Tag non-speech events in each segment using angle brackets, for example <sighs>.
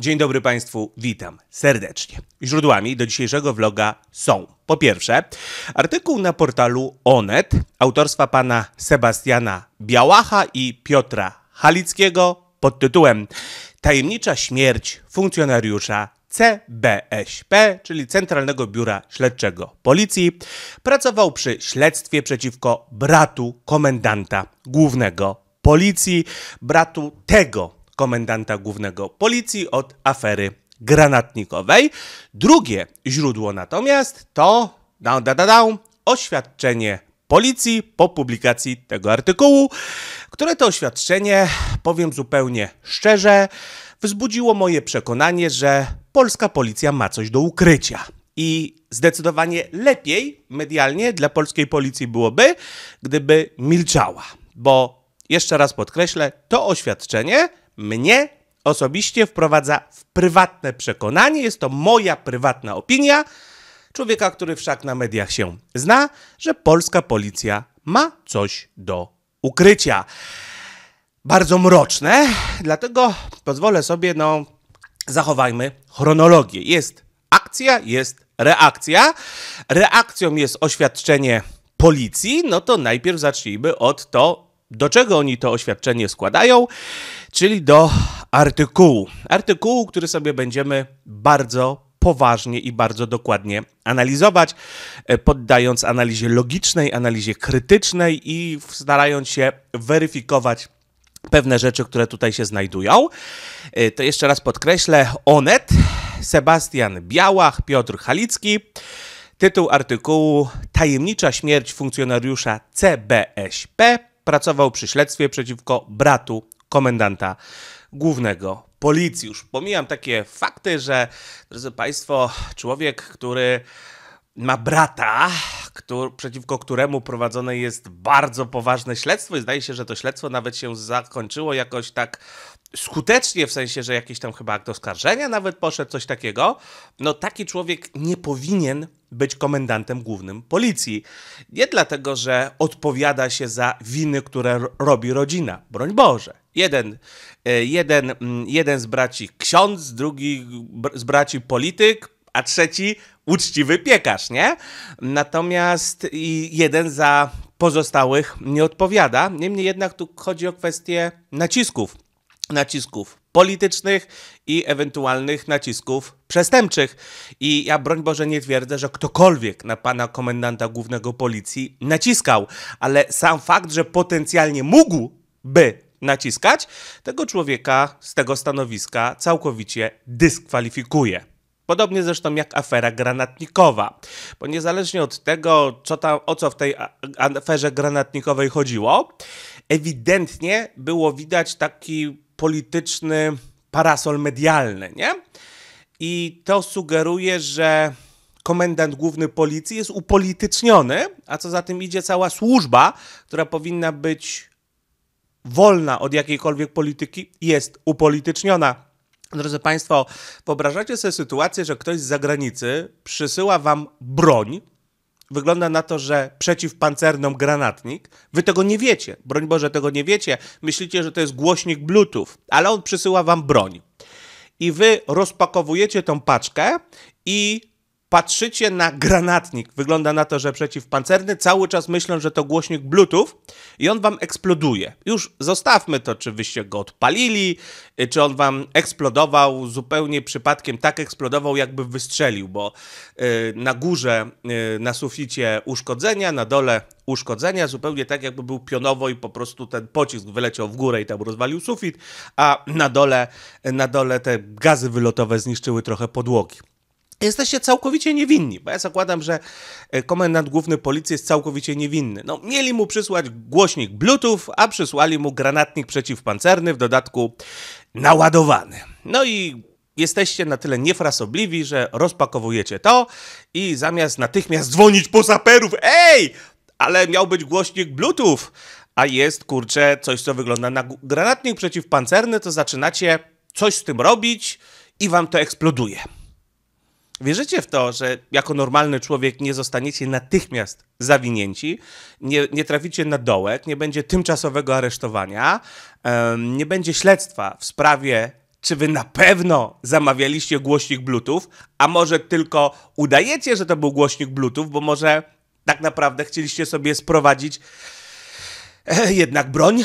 Dzień dobry Państwu, witam serdecznie. Źródłami do dzisiejszego vloga są po pierwsze artykuł na portalu Onet autorstwa pana Sebastiana Białacha i Piotra Halickiego pod tytułem Tajemnicza śmierć funkcjonariusza CBSP, czyli Centralnego Biura Śledczego Policji, pracował przy śledztwie przeciwko bratu komendanta głównego policji, bratu tego komendanta głównego policji od afery granatnikowej. Drugie źródło natomiast to da, da, da, da, oświadczenie policji po publikacji tego artykułu, które to oświadczenie, powiem zupełnie szczerze, wzbudziło moje przekonanie, że polska policja ma coś do ukrycia. I zdecydowanie lepiej medialnie dla polskiej policji byłoby, gdyby milczała. Bo jeszcze raz podkreślę, to oświadczenie mnie osobiście wprowadza w prywatne przekonanie, jest to moja prywatna opinia, człowieka, który wszak na mediach się zna, że polska policja ma coś do ukrycia. Bardzo mroczne, dlatego pozwolę sobie, no, zachowajmy chronologię. Jest akcja, jest reakcja. Reakcją jest oświadczenie policji, no to najpierw zacznijmy od to, do czego oni to oświadczenie składają? Czyli do artykułu. Artykułu, który sobie będziemy bardzo poważnie i bardzo dokładnie analizować, e, poddając analizie logicznej, analizie krytycznej i starając się weryfikować pewne rzeczy, które tutaj się znajdują. E, to jeszcze raz podkreślę: Onet, Sebastian Białach, Piotr Halicki. Tytuł artykułu Tajemnicza śmierć funkcjonariusza CBSP pracował przy śledztwie przeciwko bratu komendanta głównego policji. Już pomijam takie fakty, że, drodzy Państwo, człowiek, który ma brata, który, przeciwko któremu prowadzone jest bardzo poważne śledztwo i zdaje się, że to śledztwo nawet się zakończyło jakoś tak skutecznie, w sensie, że jakiś tam chyba akt oskarżenia nawet poszedł, coś takiego, no taki człowiek nie powinien być komendantem głównym policji. Nie dlatego, że odpowiada się za winy, które robi rodzina, broń Boże. Jeden, e, jeden, mm, jeden z braci ksiądz, drugi z braci polityk, a trzeci uczciwy piekarz, nie? Natomiast jeden za pozostałych nie odpowiada. Niemniej jednak tu chodzi o kwestię nacisków nacisków politycznych i ewentualnych nacisków przestępczych. I ja broń Boże nie twierdzę, że ktokolwiek na pana komendanta głównego policji naciskał, ale sam fakt, że potencjalnie mógłby naciskać, tego człowieka z tego stanowiska całkowicie dyskwalifikuje. Podobnie zresztą jak afera granatnikowa, bo niezależnie od tego, co tam, o co w tej aferze granatnikowej chodziło, ewidentnie było widać taki polityczny parasol medialny, nie? I to sugeruje, że komendant główny policji jest upolityczniony, a co za tym idzie cała służba, która powinna być wolna od jakiejkolwiek polityki, jest upolityczniona. Drodzy Państwo, wyobrażacie sobie sytuację, że ktoś z zagranicy przysyła Wam broń, wygląda na to, że przeciwpancerną granatnik. Wy tego nie wiecie. Broń Boże, tego nie wiecie. Myślicie, że to jest głośnik Bluetooth, ale on przysyła wam broń. I wy rozpakowujecie tą paczkę i patrzycie na granatnik. Wygląda na to, że przeciwpancerny. Cały czas myślą, że to głośnik Bluetooth i on wam eksploduje. Już zostawmy to, czy wyście go odpalili, y, czy on wam eksplodował zupełnie przypadkiem. Tak eksplodował, jakby wystrzelił, bo y, na górze, y, na suficie uszkodzenia, na dole uszkodzenia, zupełnie tak jakby był pionowo i po prostu ten pocisk wyleciał w górę i tam rozwalił sufit, a na dole, na dole te gazy wylotowe zniszczyły trochę podłogi jesteście całkowicie niewinni, bo ja zakładam, że e, komendant główny policji jest całkowicie niewinny. No, mieli mu przysłać głośnik Bluetooth, a przysłali mu granatnik przeciwpancerny, w dodatku naładowany. No i jesteście na tyle niefrasobliwi, że rozpakowujecie to i zamiast natychmiast dzwonić po saperów, ej, ale miał być głośnik Bluetooth, a jest, kurczę, coś, co wygląda na granatnik przeciwpancerny, to zaczynacie coś z tym robić i wam to eksploduje. Wierzycie w to, że jako normalny człowiek nie zostaniecie natychmiast zawinięci, nie, nie traficie na dołek, nie będzie tymczasowego aresztowania, um, nie będzie śledztwa w sprawie, czy wy na pewno zamawialiście głośnik Bluetooth, a może tylko udajecie, że to był głośnik Bluetooth, bo może tak naprawdę chcieliście sobie sprowadzić e, jednak broń.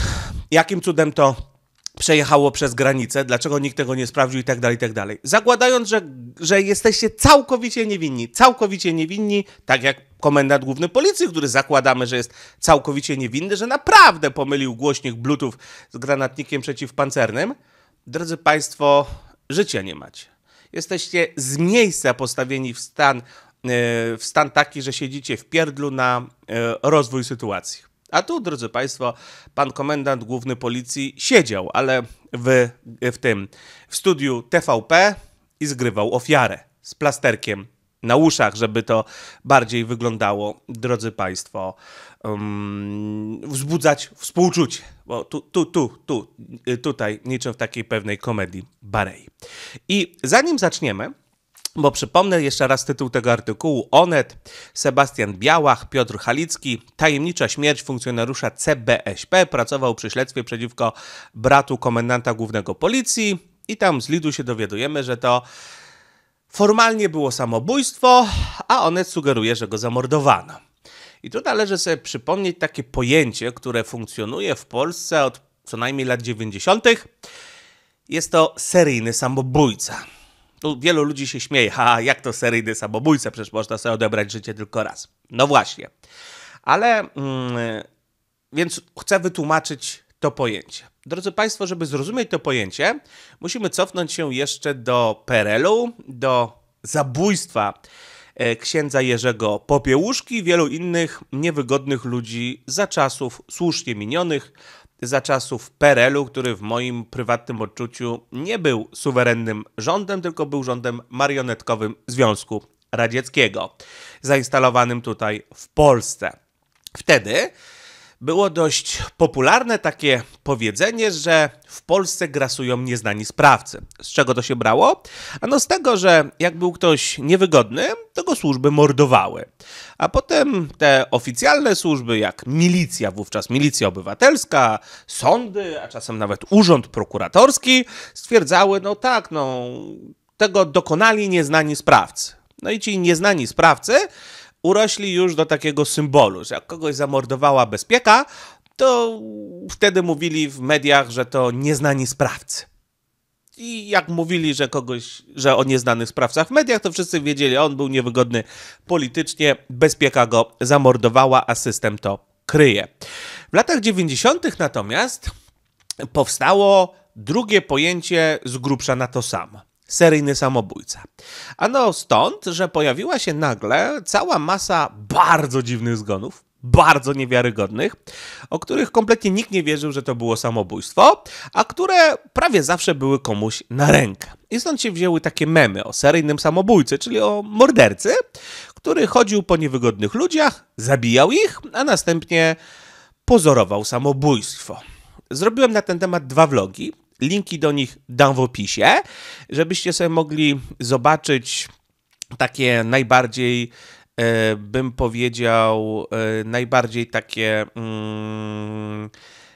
Jakim cudem to przejechało przez granicę, dlaczego nikt tego nie sprawdził i tak dalej, i tak dalej. Zakładając, że, że jesteście całkowicie niewinni, całkowicie niewinni, tak jak komendant główny policji, który zakładamy, że jest całkowicie niewinny, że naprawdę pomylił głośnik Bluetooth z granatnikiem przeciwpancernym, drodzy Państwo, życia nie macie. Jesteście z miejsca postawieni w stan, e, w stan taki, że siedzicie w pierdlu na e, rozwój sytuacji. A tu, drodzy Państwo, pan komendant główny policji siedział, ale w, w tym, w studiu TVP i zgrywał ofiarę z plasterkiem na uszach, żeby to bardziej wyglądało, drodzy Państwo, um, wzbudzać współczucie. Bo tu, tu, tu, tu, tutaj, niczym w takiej pewnej komedii Barei. I zanim zaczniemy, bo przypomnę jeszcze raz tytuł tego artykułu: Onet, Sebastian Białach, Piotr Halicki, tajemnicza śmierć funkcjonariusza CBSP. pracował przy śledztwie przeciwko bratu komendanta głównego policji. I tam z lidu się dowiadujemy, że to formalnie było samobójstwo, a Onet sugeruje, że go zamordowano. I tu należy sobie przypomnieć takie pojęcie, które funkcjonuje w Polsce od co najmniej lat 90. Jest to seryjny samobójca wielu ludzi się śmieje, ha, jak to seryjny samobójca, przecież można sobie odebrać życie tylko raz. No właśnie. Ale, mm, więc chcę wytłumaczyć to pojęcie. Drodzy Państwo, żeby zrozumieć to pojęcie, musimy cofnąć się jeszcze do Perelu, do zabójstwa e, księdza Jerzego Popiełuszki i wielu innych niewygodnych ludzi za czasów słusznie minionych, za czasów PRL-u, który w moim prywatnym odczuciu nie był suwerennym rządem, tylko był rządem marionetkowym Związku Radzieckiego, zainstalowanym tutaj w Polsce. Wtedy było dość popularne takie powiedzenie, że w Polsce grasują nieznani sprawcy. Z czego to się brało? Ano z tego, że jak był ktoś niewygodny, to go służby mordowały. A potem te oficjalne służby, jak milicja wówczas, milicja obywatelska, sądy, a czasem nawet urząd prokuratorski, stwierdzały, no tak, no tego dokonali nieznani sprawcy. No i ci nieznani sprawcy urośli już do takiego symbolu, że jak kogoś zamordowała bezpieka, to wtedy mówili w mediach, że to nieznani sprawcy. I jak mówili, że kogoś, że o nieznanych sprawcach w mediach, to wszyscy wiedzieli, on był niewygodny politycznie, bezpieka go zamordowała, a system to kryje. W latach 90. natomiast powstało drugie pojęcie z grubsza na to samo seryjny samobójca. Ano stąd, że pojawiła się nagle cała masa bardzo dziwnych zgonów, bardzo niewiarygodnych, o których kompletnie nikt nie wierzył, że to było samobójstwo, a które prawie zawsze były komuś na rękę. I stąd się wzięły takie memy o seryjnym samobójcy, czyli o mordercy, który chodził po niewygodnych ludziach, zabijał ich, a następnie pozorował samobójstwo. Zrobiłem na ten temat dwa vlogi. Linki do nich dam w opisie, żebyście sobie mogli zobaczyć takie najbardziej e, bym powiedział, e, najbardziej takie mm,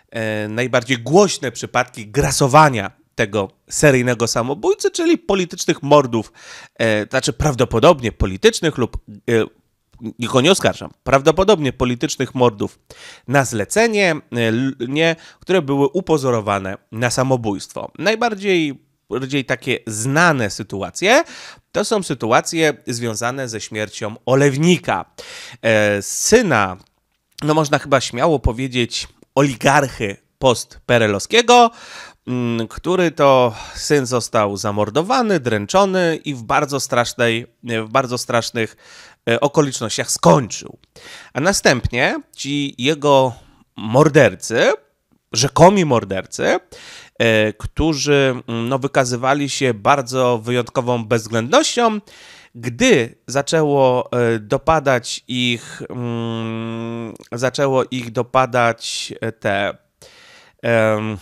e, najbardziej głośne przypadki grasowania tego seryjnego samobójcy, czyli politycznych mordów, znaczy prawdopodobnie politycznych lub nikogo nie oskarżam, prawdopodobnie politycznych mordów na zlecenie, e, nie, które były upozorowane na samobójstwo. Najbardziej bardziej takie znane sytuacje, to są sytuacje związane ze śmiercią olewnika, e, syna, no można chyba śmiało powiedzieć, oligarchy post perelowskiego, mm, który to syn został zamordowany, dręczony i w bardzo strasznej, w bardzo strasznych E, okolicznościach skończył. A następnie ci jego mordercy, rzekomi mordercy, e, którzy mm, no, wykazywali się bardzo wyjątkową bezwzględnością, gdy zaczęło e, dopadać ich, mm, zaczęło ich dopadać te mm,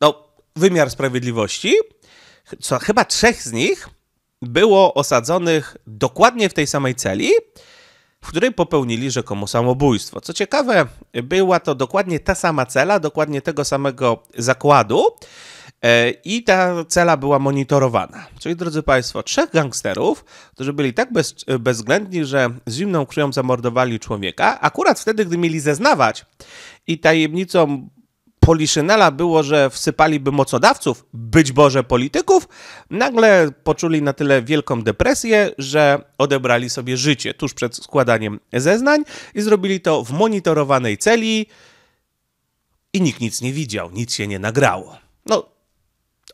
no, wymiar sprawiedliwości, co chyba trzech z nich było osadzonych dokładnie w tej samej celi, w której popełnili rzekomo samobójstwo. Co ciekawe, była to dokładnie ta sama cela, dokładnie tego samego zakładu e, i ta cela była monitorowana. Czyli, drodzy Państwo, trzech gangsterów, którzy byli tak bez, bezwzględni, że z zimną krwią zamordowali człowieka, akurat wtedy, gdy mieli zeznawać i tajemnicą Poliszynela było, że wsypaliby mocodawców, być może polityków, nagle poczuli na tyle wielką depresję, że odebrali sobie życie tuż przed składaniem zeznań i zrobili to w monitorowanej celi i nikt nic nie widział, nic się nie nagrało. No,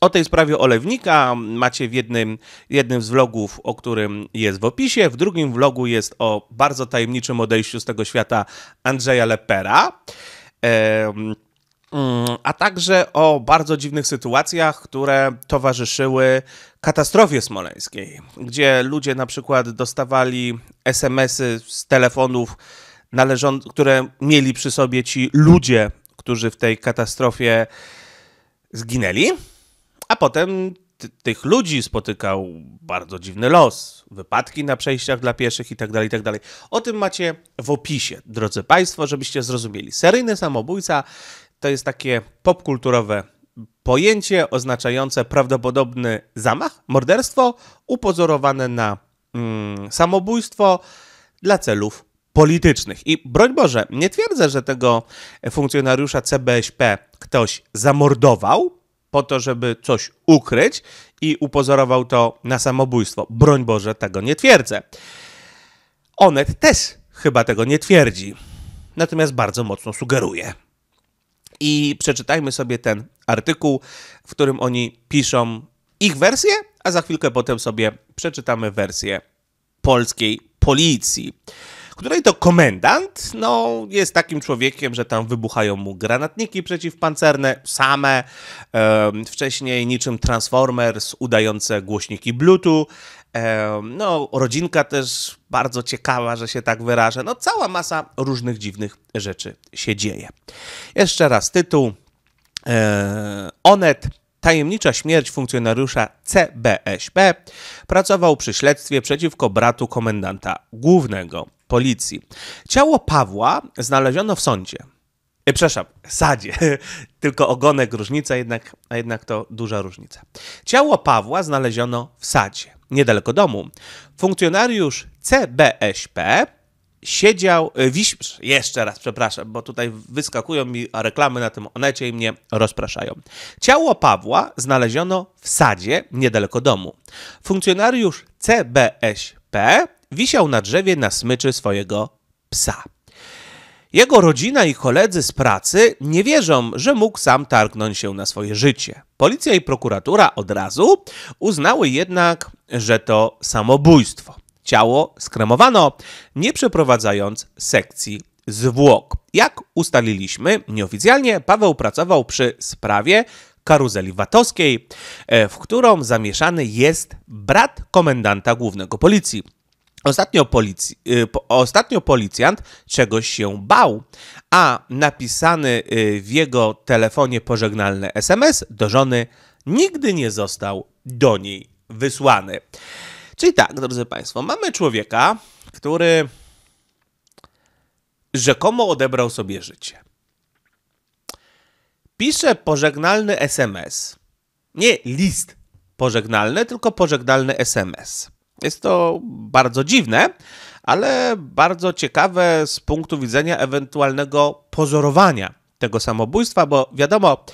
o tej sprawie Olewnika macie w jednym, jednym z vlogów, o którym jest w opisie, w drugim vlogu jest o bardzo tajemniczym odejściu z tego świata Andrzeja Lepera. Mm, a także o bardzo dziwnych sytuacjach, które towarzyszyły katastrofie smoleńskiej, gdzie ludzie na przykład dostawali SMS-y z telefonów, należą- które mieli przy sobie ci ludzie, którzy w tej katastrofie zginęli, a potem tych ludzi spotykał bardzo dziwny los, wypadki na przejściach dla pieszych itd., tak itd. Tak o tym macie w opisie, drodzy Państwo, żebyście zrozumieli. Seryjny samobójca to jest takie popkulturowe pojęcie oznaczające prawdopodobny zamach, morderstwo upozorowane na mm, samobójstwo dla celów politycznych. I broń Boże, nie twierdzę, że tego funkcjonariusza CBŚP ktoś zamordował po to, żeby coś ukryć i upozorował to na samobójstwo. Broń Boże, tego nie twierdzę. Onet też chyba tego nie twierdzi, natomiast bardzo mocno sugeruje. I przeczytajmy sobie ten artykuł, w którym oni piszą ich wersję, a za chwilkę potem sobie przeczytamy wersję polskiej policji której to komendant, no, jest takim człowiekiem, że tam wybuchają mu granatniki przeciwpancerne, same, e, wcześniej niczym Transformers udające głośniki Bluetooth, no, rodzinka też bardzo ciekawa, że się tak wyrażę, no, cała masa różnych dziwnych rzeczy się dzieje. Jeszcze raz tytuł, e, Onet, tajemnicza śmierć funkcjonariusza CBSP pracował przy śledztwie przeciwko bratu komendanta głównego policji. Ciało Pawła znaleziono w sądzie. E, przepraszam, sadzie. <laughs> Tylko ogonek różnica, jednak, a jednak to duża różnica. Ciało Pawła znaleziono w sadzie, niedaleko domu. Funkcjonariusz CBSP siedział, e, jeszcze raz przepraszam, bo tutaj wyskakują mi reklamy na tym onecie i mnie rozpraszają. Ciało Pawła znaleziono w sadzie niedaleko domu. Funkcjonariusz CBSP wisiał na drzewie na smyczy swojego psa. Jego rodzina i koledzy z pracy nie wierzą, że mógł sam targnąć się na swoje życie. Policja i prokuratura od razu uznały jednak, że to samobójstwo. Ciało skremowano, nie przeprowadzając sekcji zwłok. Jak ustaliliśmy nieoficjalnie, Paweł pracował przy sprawie karuzeli vat e, w którą zamieszany jest brat komendanta głównego policji. Ostatnio, polic... Y, ostatnio, policjant czegoś się bał, a napisany y, w jego telefonie pożegnalny SMS do żony nigdy nie został do niej wysłany. Czyli tak, drodzy Państwo, mamy człowieka, który rzekomo odebrał sobie życie. Pisze pożegnalny SMS. Nie list pożegnalny, tylko pożegnalny SMS jest to bardzo dziwne, ale bardzo ciekawe z punktu widzenia ewentualnego pozorowania tego samobójstwa, bo wiadomo,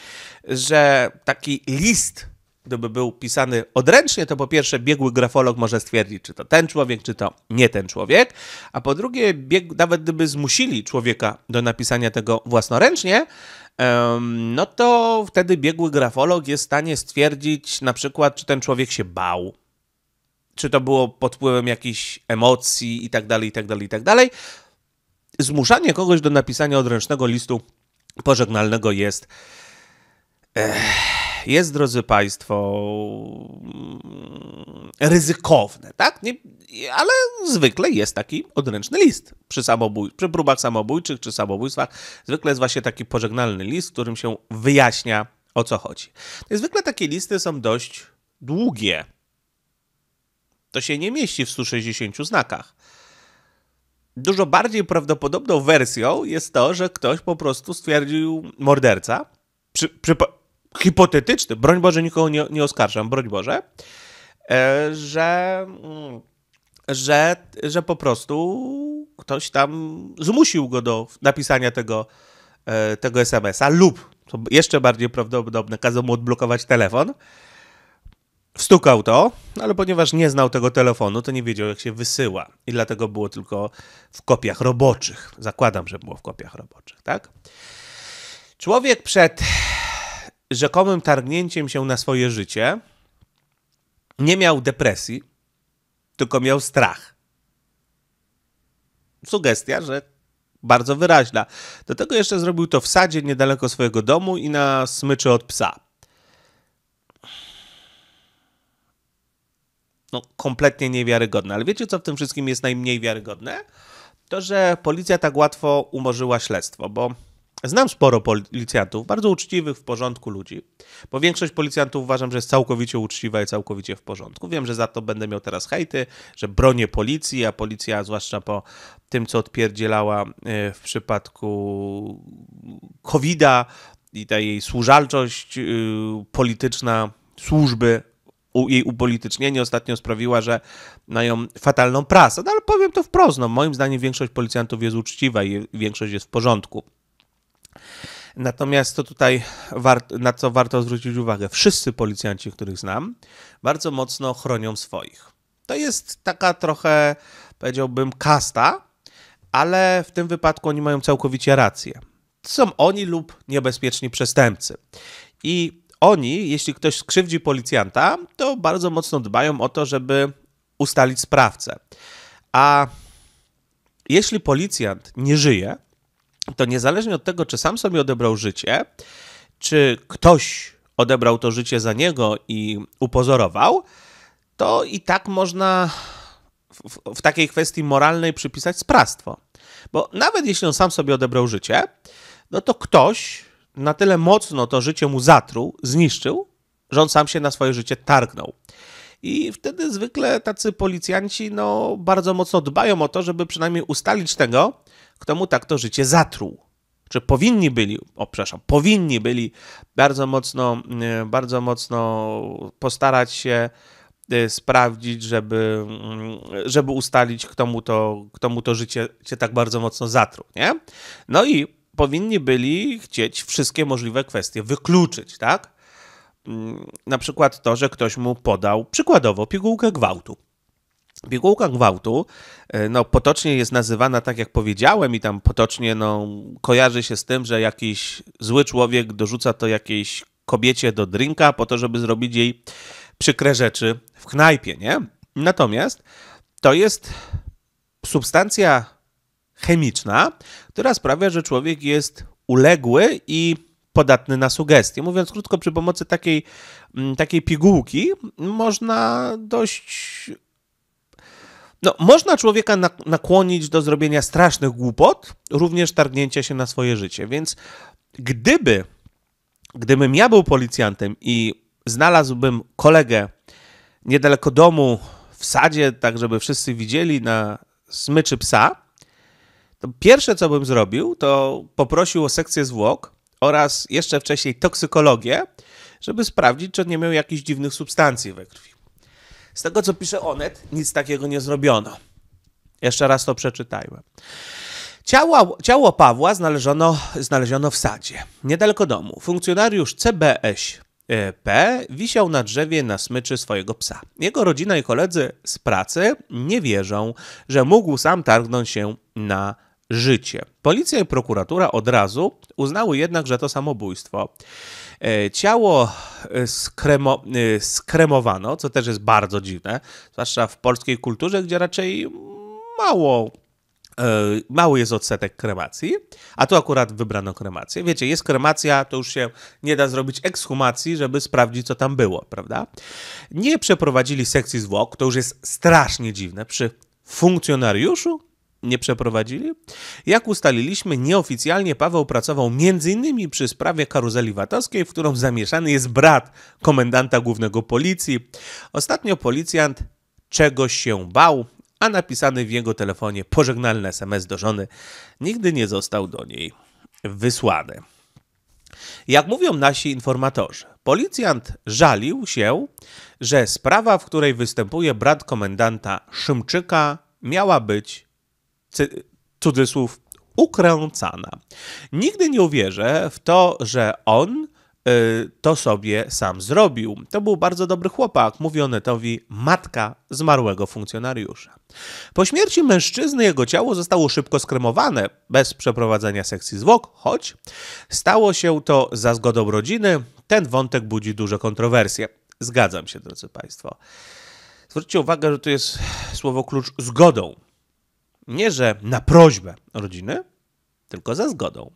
że taki list, gdyby był pisany odręcznie, to po pierwsze biegły grafolog może stwierdzić, czy to ten człowiek, czy to nie ten człowiek, a po drugie, bieg, nawet gdyby zmusili człowieka do napisania tego własnoręcznie, no to wtedy biegły grafolog jest w stanie stwierdzić na przykład, czy ten człowiek się bał, czy to było pod wpływem jakichś emocji i tak dalej, i tak dalej, i tak dalej. Zmuszanie kogoś do napisania odręcznego listu pożegnalnego jest. Eh, jest, drodzy Państwo, ryzykowne, tak? Nie, ale zwykle jest taki odręczny list przy, samobój, przy próbach samobójczych czy samobójstwach. Zwykle jest właśnie taki pożegnalny list, w którym się wyjaśnia o co chodzi. Zwykle takie listy są dość długie. To się nie mieści w 160 znakach. Dużo bardziej prawdopodobną wersją jest to, że ktoś po prostu stwierdził morderca. Przy, przy, hipotetyczny, broń Boże, nikogo nie, nie oskarżam, broń Boże, e, że, mm, że, że po prostu ktoś tam zmusił go do napisania tego, e, tego SMS-a lub, to jeszcze bardziej prawdopodobne, kazał mu odblokować telefon, Wstukał to, no ale ponieważ nie znał tego telefonu, to nie wiedział, jak się wysyła. I dlatego było tylko w kopiach roboczych. Zakładam, że było w kopiach roboczych, tak? Człowiek przed rzekomym targnięciem się na swoje życie nie miał depresji, tylko miał strach. Sugestia, że bardzo wyraźna. Do tego jeszcze zrobił to w sadzie niedaleko swojego domu i na smyczy od psa. no, kompletnie niewiarygodne. Ale wiecie, co w tym wszystkim jest najmniej wiarygodne? To, że policja tak łatwo umorzyła śledztwo, bo znam sporo policjantów, bardzo uczciwych, w porządku ludzi, bo większość policjantów uważam, że jest całkowicie uczciwa i całkowicie w porządku. Wiem, że za to będę miał teraz hejty, że bronię policji, a policja, zwłaszcza po tym, co odpierdzielała y, w przypadku COVID-a i ta jej służalczość y, polityczna służby u, jej upolitycznienie ostatnio sprawiła, że mają fatalną prasę. No ale powiem to wprost, no, moim zdaniem większość policjantów jest uczciwa i większość jest w porządku. Natomiast to tutaj, na co warto zwrócić uwagę, wszyscy policjanci, których znam, bardzo mocno chronią swoich. To jest taka trochę, powiedziałbym, kasta, ale w tym wypadku oni mają całkowicie rację. Są oni lub niebezpieczni przestępcy. I oni, jeśli ktoś skrzywdzi policjanta, to bardzo mocno dbają o to, żeby ustalić sprawcę. A jeśli policjant nie żyje, to niezależnie od tego, czy sam sobie odebrał życie, czy ktoś odebrał to życie za niego i upozorował, to i tak można w, w, takiej kwestii moralnej przypisać sprawstwo. Bo nawet jeśli on sam sobie odebrał życie, no to ktoś na tyle mocno to życie mu zatruł, zniszczył, że on sam się na swoje życie targnął. I wtedy zwykle tacy policjanci no, bardzo mocno dbają o to, żeby przynajmniej ustalić tego, kto mu tak to życie zatruł. Czy powinni byli, o przepraszam, powinni byli bardzo mocno, e, bardzo mocno postarać się e, sprawdzić, żeby, żeby ustalić, kto mu, to, kto mu to życie się tak bardzo mocno zatruł, nie? No i powinni byli chcieć wszystkie możliwe kwestie wykluczyć, tak? Mm, na przykład to, że ktoś mu podał przykładowo pigułkę gwałtu. Pigułka gwałtu, e, no potocznie jest nazywana tak jak powiedziałem i tam potocznie no, kojarzy się z tym, że jakiś zły człowiek dorzuca to jakiejś kobiecie do drinka po to, żeby zrobić jej przykre rzeczy w knajpie, nie? Natomiast to jest substancja chemiczna, która sprawia, że człowiek jest uległy i podatny na sugestie. Mówiąc krótko, przy pomocy takiej, mm, takiej pigułki można dość. No, można człowieka nakłonić do zrobienia strasznych głupot, również targnięcia się na swoje życie. Więc gdyby, gdybym ja był policjantem i znalazłbym kolegę niedaleko domu w sadzie, tak żeby wszyscy widzieli na smyczy psa, Pierwsze, co bym zrobił, to poprosił o sekcję zwłok oraz jeszcze wcześniej toksykologię, żeby sprawdzić, czy on nie miał jakichś dziwnych substancji we krwi. Z tego, co pisze Onet, nic takiego nie zrobiono. Jeszcze raz to przeczytajmy. Ciało, ciało Pawła znaleziono, znaleziono w sadzie, niedaleko domu. Funkcjonariusz CBS. P wisiał na drzewie na smyczy swojego psa. Jego rodzina i koledzy z pracy nie wierzą, że mógł sam targnąć się na życie. Policja i prokuratura od razu uznały jednak, że to samobójstwo. E, ciało e, skremo, e, skremowano, co też jest bardzo dziwne, zwłaszcza w polskiej kulturze, gdzie raczej mało mały jest odsetek kremacji, a tu akurat wybrano kremację. Wiecie, jest kremacja, to już się nie da zrobić ekshumacji, żeby sprawdzić, co tam było, prawda? Nie przeprowadzili sekcji zwłok, to już jest strasznie dziwne przy funkcjonariuszu nie przeprowadzili? Jak ustaliliśmy, nieoficjalnie Paweł pracował m.in. przy sprawie karuzeli VAT-owskiej, w którą zamieszany jest brat komendanta głównego policji. Ostatnio policjant czegoś się bał, a napisany w jego telefonie pożegnalny SMS do żony nigdy nie został do niej wysłany. Jak mówią nasi informatorzy, policjant żalił się, że sprawa, w której występuje brat komendanta Szymczyka, miała być cudzysłów, ukręcana. Nigdy nie uwierzę w to, że on y, to sobie sam zrobił. To był bardzo dobry chłopak, mówi Onetowi matka zmarłego funkcjonariusza. Po śmierci mężczyzny jego ciało zostało szybko skremowane, bez przeprowadzenia sekcji zwłok, choć stało się to za zgodą rodziny. Ten wątek budzi duże kontrowersje. Zgadzam się, drodzy Państwo. Zwróćcie uwagę, że tu jest słowo klucz zgodą nie, że na prośbę rodziny, tylko za zgodą.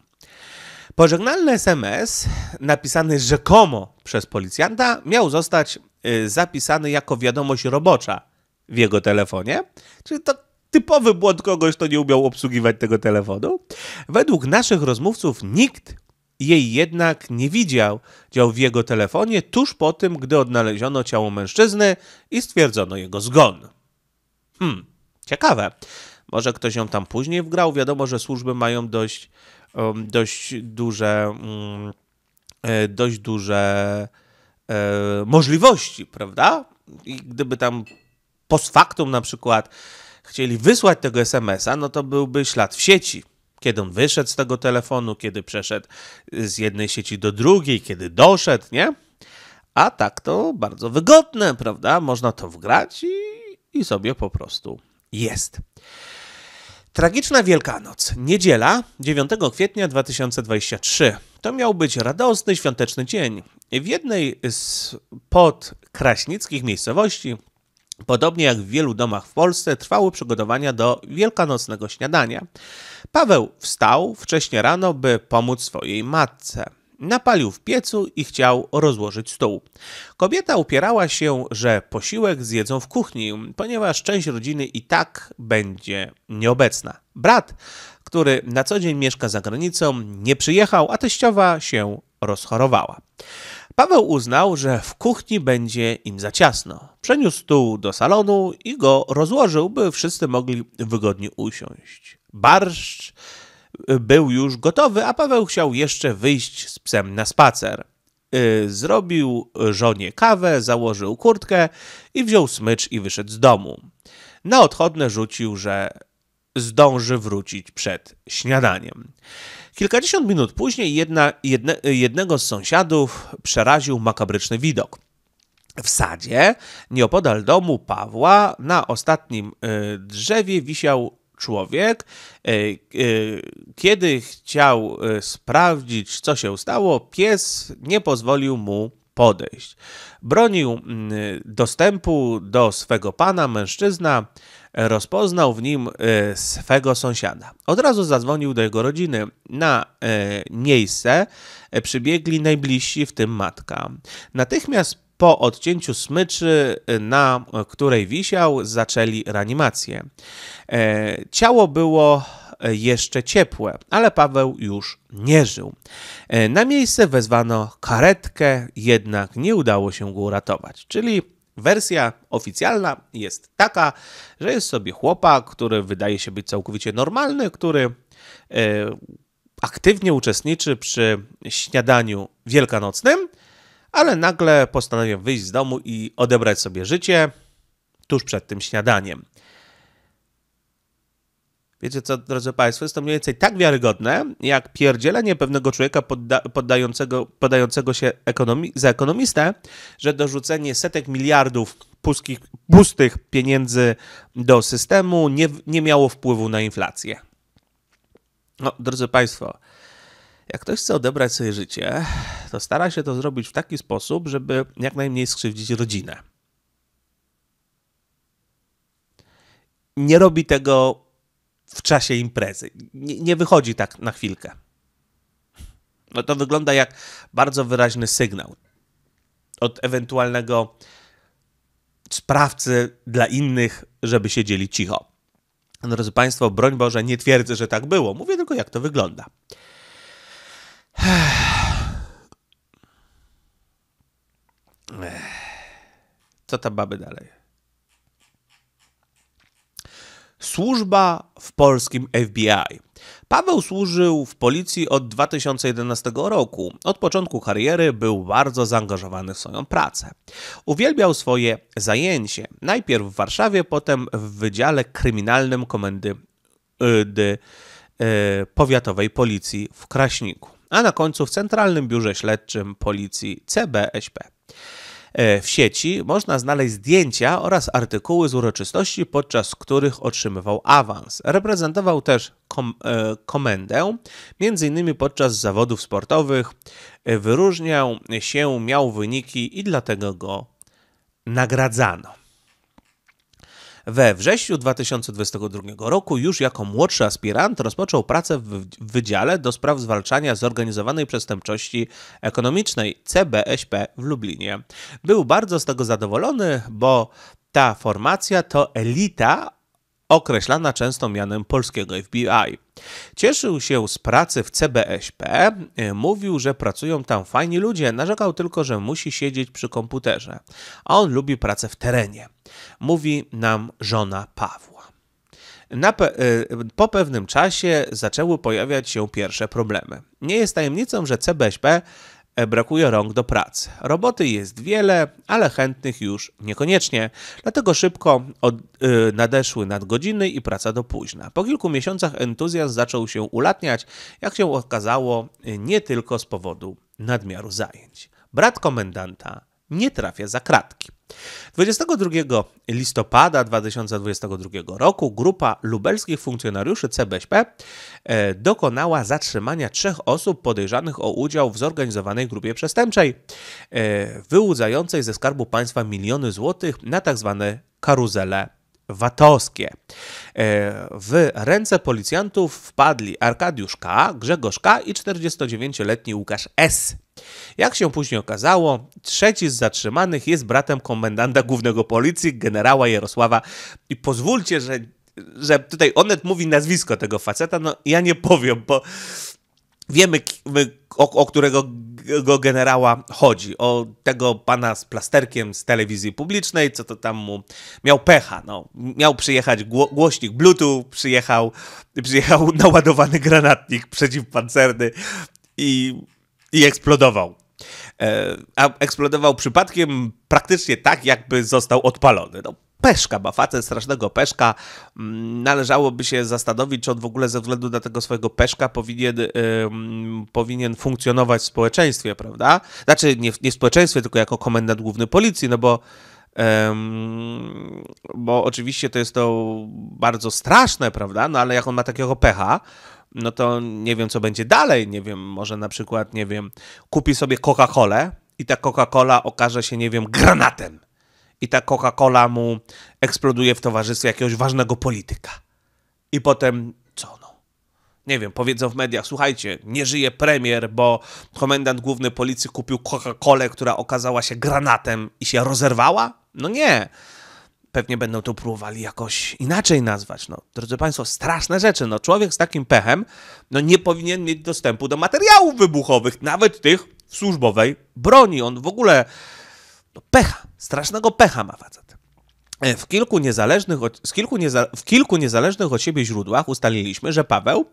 Pożegnalny SMS, napisany rzekomo przez policjanta, miał zostać y, zapisany jako wiadomość robocza w jego telefonie, czyli to typowy błąd kogoś, kto nie umiał obsługiwać tego telefonu. Według naszych rozmówców nikt jej jednak nie widział. Dział w jego telefonie tuż po tym, gdy odnaleziono ciało mężczyzny i stwierdzono jego zgon. Hmm, ciekawe. Może ktoś ją tam później wgrał. Wiadomo, że służby mają dość, dość duże, mm, e, dość duże e, możliwości, prawda? I gdyby tam post factum na przykład chcieli wysłać tego SMS-a, no to byłby ślad w sieci. Kiedy on wyszedł z tego telefonu, kiedy przeszedł z jednej sieci do drugiej, kiedy doszedł, nie? A tak to bardzo wygodne, prawda? Można to wgrać i, i sobie po prostu jest. Tragiczna Wielkanoc, niedziela 9 kwietnia 2023. To miał być radosny, świąteczny dzień. W jednej z podkraśnickich miejscowości, podobnie jak w wielu domach w Polsce, trwały przygotowania do wielkanocnego śniadania. Paweł wstał wcześnie rano, by pomóc swojej matce. Napalił w piecu i chciał rozłożyć stół. Kobieta upierała się, że posiłek zjedzą w kuchni, ponieważ część rodziny i tak będzie nieobecna. Brat, który na co dzień mieszka za granicą, nie przyjechał, a teściowa się rozchorowała. Paweł uznał, że w kuchni będzie im za ciasno. Przeniósł stół do salonu i go rozłożył, by wszyscy mogli wygodnie usiąść. Barszcz był już gotowy, a Paweł chciał jeszcze wyjść z psem na spacer. Y, zrobił żonie kawę, założył kurtkę i wziął smycz i wyszedł z domu. Na odchodne rzucił, że zdąży wrócić przed śniadaniem. Kilkadziesiąt minut później jedna, jedne, jednego z sąsiadów przeraził makabryczny widok. W sadzie, nieopodal domu Pawła, na ostatnim y, drzewie wisiał człowiek, e, e, kiedy chciał e, sprawdzić, co się stało, pies nie pozwolił mu podejść. Bronił mm, dostępu do swego pana mężczyzna, rozpoznał w nim swego sąsiada. Od razu zadzwonił do jego rodziny. Na miejsce przybiegli najbliżsi, w tym matka. Natychmiast po odcięciu smyczy, y, na której wisiał, zaczęli reanimację. E, ciało było e, jeszcze ciepłe, ale Paweł już nie żył. E, na miejsce wezwano karetkę, jednak nie udało się go uratować. Czyli wersja oficjalna jest taka, że jest sobie chłopak, który wydaje się być całkowicie normalny, który aktywnie uczestniczy przy śniadaniu wielkanocnym ale nagle postanowił wyjść z domu i odebrać sobie życie tuż przed tym śniadaniem. Wiecie co, drodzy Państwo, jest to mniej więcej tak wiarygodne, jak pierdzielenie pewnego człowieka podda poddającego, podającego się ekonomi za ekonomistę, że dorzucenie setek miliardów pustych pieniędzy do systemu nie, nie miało wpływu na inflację. No, drodzy Państwo, jak ktoś chce odebrać sobie życie, to stara się to zrobić w taki sposób, żeby jak najmniej skrzywdzić rodzinę. Nie robi tego w czasie imprezy. Nie, nie wychodzi tak na chwilkę. No to wygląda jak bardzo wyraźny sygnał od ewentualnego sprawcy dla innych, żeby siedzieli cicho. No drodzy Państwo, broń Boże, nie twierdzę, że tak było. Mówię tylko, jak to wygląda. <sighs> Co ta baby dalej? Służba w polskim FBI. Paweł służył w policji od 2011 roku. Od początku kariery był bardzo zaangażowany w swoją pracę. Uwielbiał swoje zajęcie. Najpierw w Warszawie, potem w Wydziale Kryminalnym Komendy y, y, y Powiatowej Policji w Kraśniku a na końcu w Centralnym Biurze Śledczym Policji CBSP. E, w sieci można znaleźć zdjęcia oraz artykuły z uroczystości, podczas których otrzymywał awans. Reprezentował też kom e, komendę, m.in. podczas zawodów sportowych. E, wyróżniał się, miał wyniki i dlatego go nagradzano. We wrześniu 2022 roku już jako młodszy aspirant rozpoczął pracę w Wydziale do Spraw Zwalczania Zorganizowanej Przestępczości Ekonomicznej CBŚP w Lublinie. Był bardzo z tego zadowolony, bo ta formacja to elita określana często mianem polskiego FBI. Cieszył się z pracy w CBSP y, mówił, że pracują tam fajni ludzie, narzekał tylko, że musi siedzieć przy komputerze, a on lubi pracę w terenie. Mówi nam żona Pawła. Pe y, po pewnym czasie zaczęły pojawiać się pierwsze problemy. Nie jest tajemnicą, że CBSP. E, brakuje rąk do pracy. Roboty jest wiele, ale chętnych już niekoniecznie. Dlatego szybko od, y, nadeszły nadgodziny i praca do późna. Po kilku miesiącach entuzjazm zaczął się ulatniać, jak się okazało, y, nie tylko z powodu nadmiaru zajęć. Brat komendanta nie trafia za kratki. 22 listopada 2022 roku grupa lubelskich funkcjonariuszy CBŚP e, dokonała zatrzymania trzech osób podejrzanych o udział w zorganizowanej grupie przestępczej, e, wyłudzającej ze skarbu państwa miliony złotych na tzw. Tak karuzele VAT-owskie. E, w ręce policjantów wpadli Arkadiusz K., Grzegorz K. i 49-letni Łukasz S. Jak się później okazało, trzeci z zatrzymanych jest bratem komendanta głównego policji, generała Jarosława. I pozwólcie, że, że tutaj Onet mówi nazwisko tego faceta, no ja nie powiem, bo wiemy o, o którego tego generała chodzi, o tego pana z plasterkiem z telewizji publicznej, co to tam mu miał pecha. No, miał przyjechać głośnik Bluetooth, przyjechał, przyjechał <laughs> naładowany granatnik przeciwpancerny i, i eksplodował. E, a eksplodował przypadkiem praktycznie tak, jakby został odpalony. No, peszka, ma facet strasznego peszka. Mm, należałoby się zastanowić, czy on w ogóle ze względu na tego swojego peszka powinien, yy, powinien funkcjonować w społeczeństwie, prawda? Znaczy nie w, nie w społeczeństwie, tylko jako komendant główny policji, no bo bo oczywiście to jest to bardzo straszne, prawda? No ale jak on ma takiego pecha, no to nie wiem, co będzie dalej. Nie wiem, może na przykład, nie wiem, kupi sobie Coca-Colę i ta Coca-Cola okaże się, nie wiem, granatem i ta Coca-Cola mu eksploduje w towarzystwie jakiegoś ważnego polityka. I potem co no? Nie wiem, powiedzą w mediach, słuchajcie, nie żyje premier, bo komendant główny policji kupił Coca-Colę, która okazała się granatem i się rozerwała? No nie. Pewnie będą to próbowali jakoś inaczej nazwać. No, drodzy Państwo, straszne rzeczy. No, człowiek z takim pechem no, nie powinien mieć dostępu do materiałów wybuchowych, nawet tych w służbowej broni. On w ogóle no pecha, strasznego pecha ma facet. E, w kilku, niezależnych z kilku nieza, w kilku niezależnych od siebie źródłach ustaliliśmy, że Paweł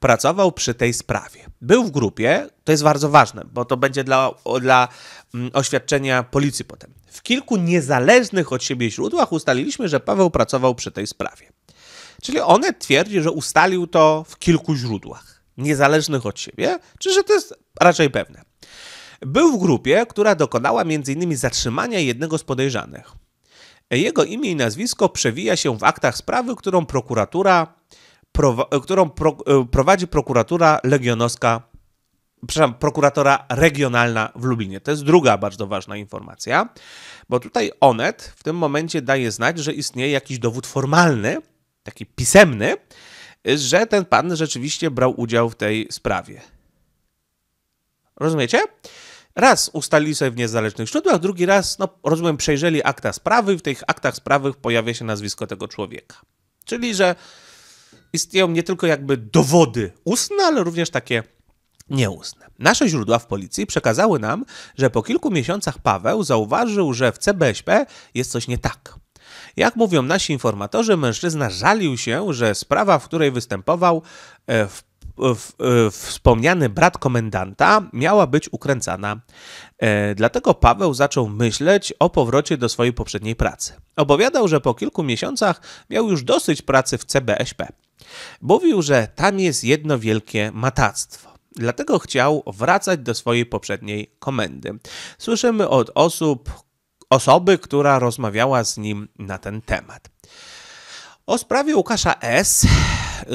pracował przy tej sprawie. Był w grupie, to jest bardzo ważne, bo to będzie dla, dla mm, oświadczenia policji potem. W kilku niezależnych od siebie źródłach ustaliliśmy, że Paweł pracował przy tej sprawie. Czyli one twierdzi, że ustalił to w kilku źródłach, niezależnych od siebie, czy że to jest raczej pewne. Był w grupie, która dokonała m.in. zatrzymania jednego z podejrzanych. Jego imię i nazwisko przewija się w aktach sprawy, którą prokuratura którą pro, e, prowadzi prokuratura legionowska, przepraszam, prokuratora regionalna w Lublinie. To jest druga bardzo ważna informacja, bo tutaj Onet w tym momencie daje znać, że istnieje jakiś dowód formalny, taki pisemny, że ten pan rzeczywiście brał udział w tej sprawie. Rozumiecie? Raz ustalili sobie w niezależnych źródłach, drugi raz, no rozumiem, przejrzeli akta sprawy i w tych aktach sprawy pojawia się nazwisko tego człowieka. Czyli, że istnieją nie tylko jakby dowody ustne, ale również takie nieustne. Nasze źródła w policji przekazały nam, że po kilku miesiącach Paweł zauważył, że w CBSP jest coś nie tak. Jak mówią nasi informatorzy, mężczyzna żalił się, że sprawa, w której występował, e, w E, wspomniany brat komendanta miała być ukręcana. E, dlatego Paweł zaczął myśleć o powrocie do swojej poprzedniej pracy. Opowiadał, że po kilku miesiącach miał już dosyć pracy w CBSP. Mówił, że tam jest jedno wielkie matactwo. Dlatego chciał wracać do swojej poprzedniej komendy. Słyszymy od osób, osoby, która rozmawiała z nim na ten temat. O sprawie Łukasza S.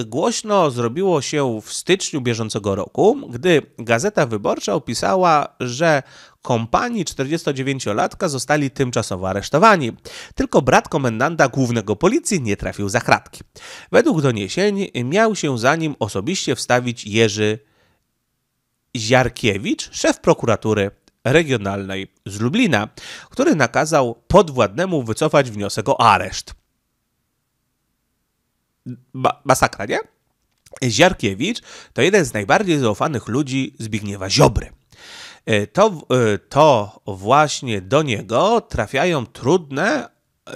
głośno zrobiło się w styczniu bieżącego roku, gdy Gazeta Wyborcza opisała, że kompanii 49-latka zostali tymczasowo aresztowani. Tylko brat komendanta głównego policji nie trafił za kratki. Według doniesień miał się za nim osobiście wstawić Jerzy Ziarkiewicz, szef prokuratury regionalnej z Lublina, który nakazał podwładnemu wycofać wniosek o areszt masakra, nie? Ziarkiewicz to jeden z najbardziej zaufanych ludzi Zbigniewa Ziobry. E, to, e, to właśnie do niego trafiają trudne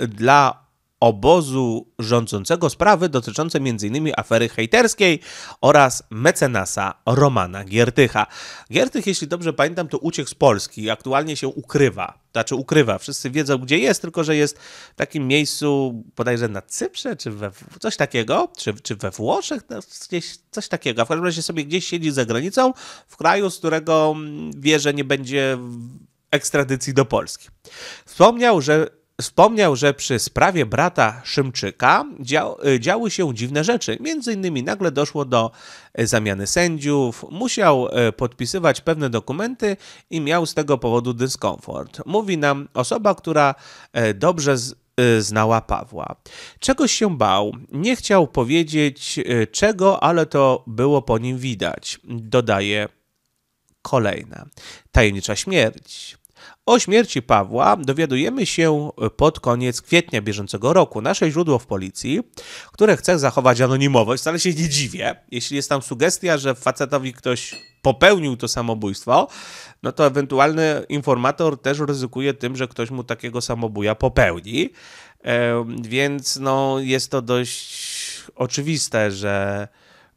dla obozu rządzącego sprawy dotyczące m.in. afery hejterskiej oraz mecenasa Romana Giertycha. Giertych, jeśli dobrze pamiętam, to uciekł z Polski i aktualnie się ukrywa. Znaczy ukrywa. Wszyscy wiedzą, gdzie jest, tylko że jest w takim miejscu, bodajże na Cyprze, czy we, coś takiego, czy, czy we Włoszech, no, gdzieś, coś takiego. W każdym razie sobie gdzieś siedzi za granicą, w kraju, z którego mm, wie, że nie będzie ekstradycji do Polski. Wspomniał, że Wspomniał, że przy sprawie brata Szymczyka dział, y, działy się dziwne rzeczy. Między innymi nagle doszło do y, zamiany sędziów, musiał y, podpisywać pewne dokumenty i miał z tego powodu dyskomfort. Mówi nam osoba, która dobrze z, znała Pawła. Czegoś się bał, nie chciał powiedzieć czego, ale to było po nim widać, dodaje kolejna. Tajemnicza śmierć. O śmierci Pawła dowiadujemy się pod koniec kwietnia bieżącego roku. Nasze źródło w policji, które chce zachować anonimowość, wcale się nie dziwię. Jeśli jest tam sugestia, że facetowi ktoś popełnił to samobójstwo, no to ewentualny informator też ryzykuje tym, że ktoś mu takiego samobuja popełni. Więc no, jest to dość oczywiste, że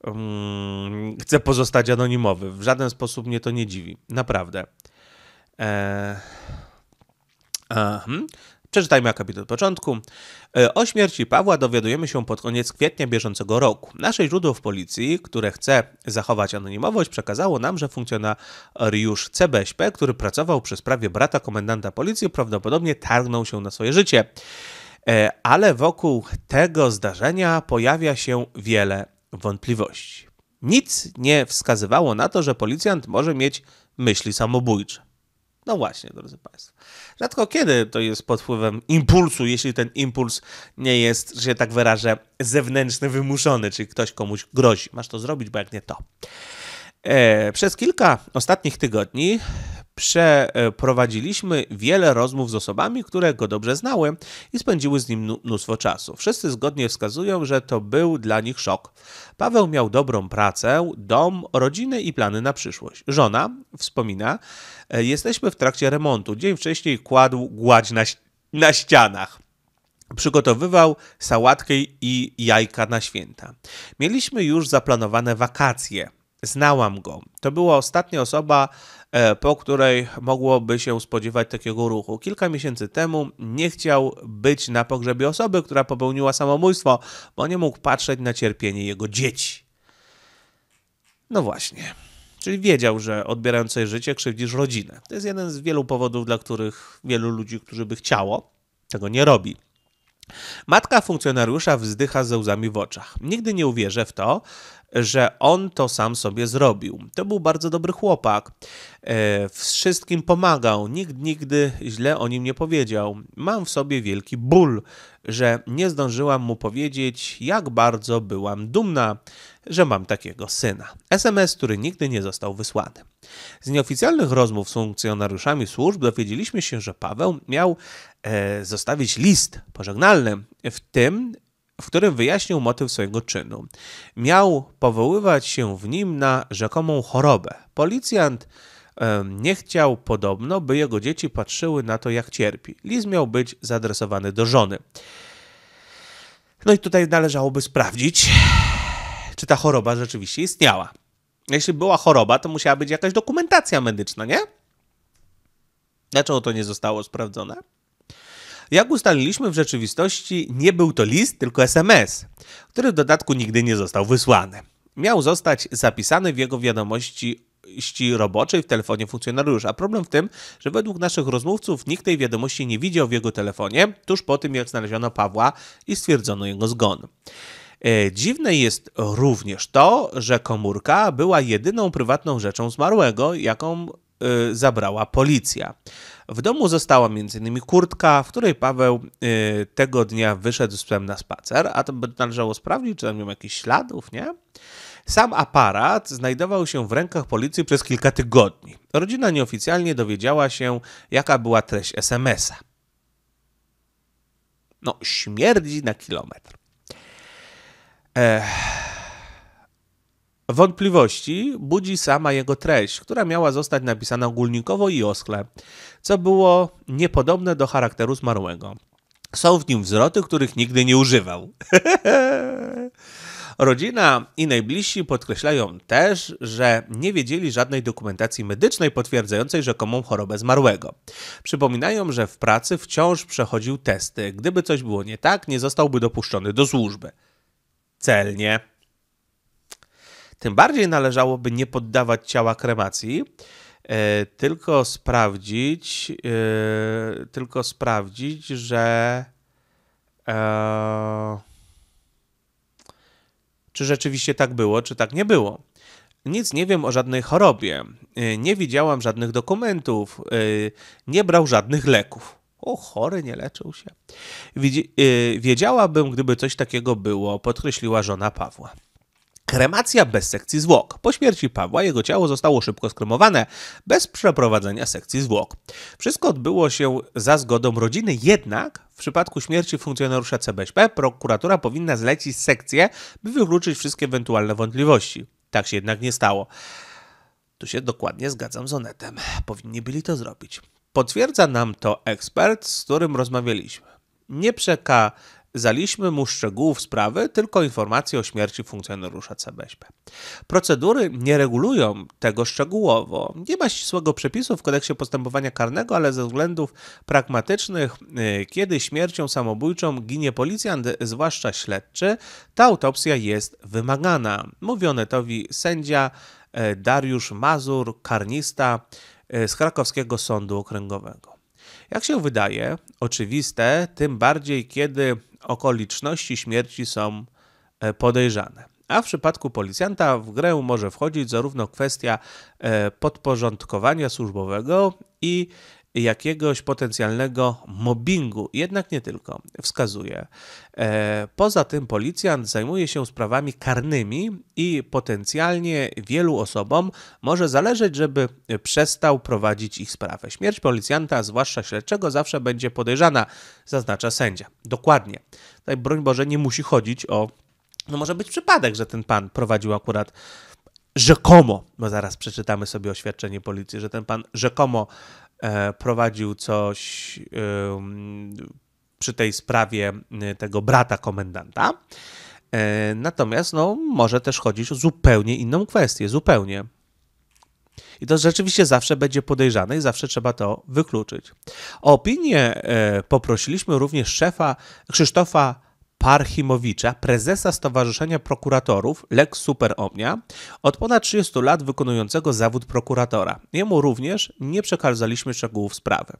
um, chce pozostać anonimowy. W żaden sposób mnie to nie dziwi. Naprawdę. E, e hmm? Przeczytajmy akapit od początku. E, o śmierci Pawła dowiadujemy się pod koniec kwietnia bieżącego roku. Nasze źródło w policji, które chce zachować anonimowość, przekazało nam, że funkcjonariusz CBŚP, który pracował przy sprawie brata komendanta policji, prawdopodobnie targnął się na swoje życie. E, ale wokół tego zdarzenia pojawia się wiele wątpliwości. Nic nie wskazywało na to, że policjant może mieć myśli samobójcze. No właśnie, drodzy Państwo. Rzadko kiedy to jest pod wpływem impulsu, jeśli ten impuls nie jest, że się tak wyrażę, zewnętrzny, wymuszony, czyli ktoś komuś grozi. Masz to zrobić, bo jak nie to. E, przez kilka ostatnich tygodni przeprowadziliśmy wiele rozmów z osobami, które go dobrze znały i spędziły z nim mnóstwo czasu. Wszyscy zgodnie wskazują, że to był dla nich szok. Paweł miał dobrą pracę, dom, rodzinę i plany na przyszłość. Żona wspomina, e, jesteśmy w trakcie remontu. Dzień wcześniej kładł gładź na, na ścianach przygotowywał sałatkę i jajka na święta. Mieliśmy już zaplanowane wakacje. Znałam go. To była ostatnia osoba, E, po której mogłoby się spodziewać takiego ruchu. Kilka miesięcy temu nie chciał być na pogrzebie osoby, która popełniła samobójstwo, bo nie mógł patrzeć na cierpienie jego dzieci. No właśnie. Czyli wiedział, że odbierając sobie życie krzywdzisz rodzinę. To jest jeden z wielu powodów, dla których wielu ludzi, którzy by chciało, tego nie robi. Matka funkcjonariusza wzdycha ze łzami w oczach. Nigdy nie uwierzę w to, że on to sam sobie zrobił. To był bardzo dobry chłopak. E, wszystkim pomagał, nikt nigdy źle o nim nie powiedział. Mam w sobie wielki ból, że nie zdążyłam mu powiedzieć, jak bardzo byłam dumna, że mam takiego syna. SMS, który nigdy nie został wysłany. Z nieoficjalnych rozmów z funkcjonariuszami służb dowiedzieliśmy się, że Paweł miał e, zostawić list pożegnalny, w tym w którym wyjaśnił motyw swojego czynu. Miał powoływać się w nim na rzekomą chorobę. Policjant nie chciał podobno, by jego dzieci patrzyły na to, jak cierpi. Liz miał być zaadresowany do żony. No i tutaj należałoby sprawdzić, czy ta choroba rzeczywiście istniała. Jeśli była choroba, to musiała być jakaś dokumentacja medyczna, nie? Dlaczego to nie zostało sprawdzone? Jak ustaliliśmy w rzeczywistości, nie był to list, tylko SMS, który w dodatku nigdy nie został wysłany. Miał zostać zapisany w jego wiadomości roboczej w telefonie funkcjonariusza. Problem w tym, że według naszych rozmówców nikt tej wiadomości nie widział w jego telefonie tuż po tym, jak znaleziono Pawła i stwierdzono jego zgon. E, dziwne jest również to, że komórka była jedyną prywatną rzeczą zmarłego, jaką e, zabrała policja. W domu została m.in. kurtka, w której Paweł y, tego dnia wyszedł z psem na spacer, a to by należało sprawdzić, czy tam miał jakichś śladów, nie? Sam aparat znajdował się w rękach policji przez kilka tygodni. Rodzina nieoficjalnie dowiedziała się, jaka była treść SMS-a. No, śmierdzi na kilometr. Ech. Wątpliwości budzi sama jego treść, która miała zostać napisana ogólnikowo i oskle, co było niepodobne do charakteru zmarłego. Są w nim wzroty, których nigdy nie używał. <laughs> Rodzina i najbliżsi podkreślają też, że nie wiedzieli żadnej dokumentacji medycznej potwierdzającej rzekomą chorobę zmarłego. Przypominają, że w pracy wciąż przechodził testy. Gdyby coś było nie tak, nie zostałby dopuszczony do służby. Celnie. Tym bardziej należałoby nie poddawać ciała kremacji, e, tylko sprawdzić, e, tylko sprawdzić, że e, czy rzeczywiście tak było, czy tak nie było. Nic nie wiem o żadnej chorobie, nie widziałam żadnych dokumentów, nie brał żadnych leków. O, chory nie leczył się. Wiedziałabym, gdyby coś takiego było, podkreśliła żona Pawła. Kremacja bez sekcji zwłok. Po śmierci Pawła jego ciało zostało szybko skremowane, bez przeprowadzenia sekcji zwłok. Wszystko odbyło się za zgodą rodziny, jednak w przypadku śmierci funkcjonariusza CBŚP prokuratura powinna zlecić sekcję, by wykluczyć wszystkie ewentualne wątpliwości. Tak się jednak nie stało. Tu się dokładnie zgadzam z Onetem. Powinni byli to zrobić. Potwierdza nam to ekspert, z którym rozmawialiśmy. Nie przeka zaliśmy mu szczegółów sprawy, tylko informacje o śmierci funkcjonariusza CBŚP. Procedury nie regulują tego szczegółowo. Nie ma ścisłego przepisu w kodeksie postępowania karnego, ale ze względów pragmatycznych, y, kiedy śmiercią samobójczą ginie policjant, zwłaszcza śledczy, ta autopsja jest wymagana. Mówi Onetowi sędzia y, Dariusz Mazur, karnista y, z krakowskiego sądu okręgowego. Jak się wydaje, oczywiste, tym bardziej kiedy okoliczności śmierci są e, podejrzane. A w przypadku policjanta w grę może wchodzić zarówno kwestia e, podporządkowania służbowego i jakiegoś potencjalnego mobbingu, jednak nie tylko, wskazuje. E, poza tym policjant zajmuje się sprawami karnymi i potencjalnie wielu osobom może zależeć, żeby przestał prowadzić ich sprawę. Śmierć policjanta, zwłaszcza śledczego, zawsze będzie podejrzana, zaznacza sędzia. Dokładnie. Tutaj broń Boże nie musi chodzić o. No może być przypadek, że ten pan prowadził akurat rzekomo, bo zaraz przeczytamy sobie oświadczenie policji, że ten pan rzekomo E, prowadził coś przy tej sprawie y, tego brata komendanta. E, natomiast no, może też chodzić o zupełnie inną kwestię, zupełnie. I to rzeczywiście zawsze będzie podejrzane i zawsze trzeba to wykluczyć. O opinię e, poprosiliśmy również szefa Krzysztofa Parchimowicza, prezesa Stowarzyszenia Prokuratorów Lex Super Omnia, od ponad 30 lat wykonującego zawód prokuratora. Jemu również nie przekazaliśmy szczegółów sprawy.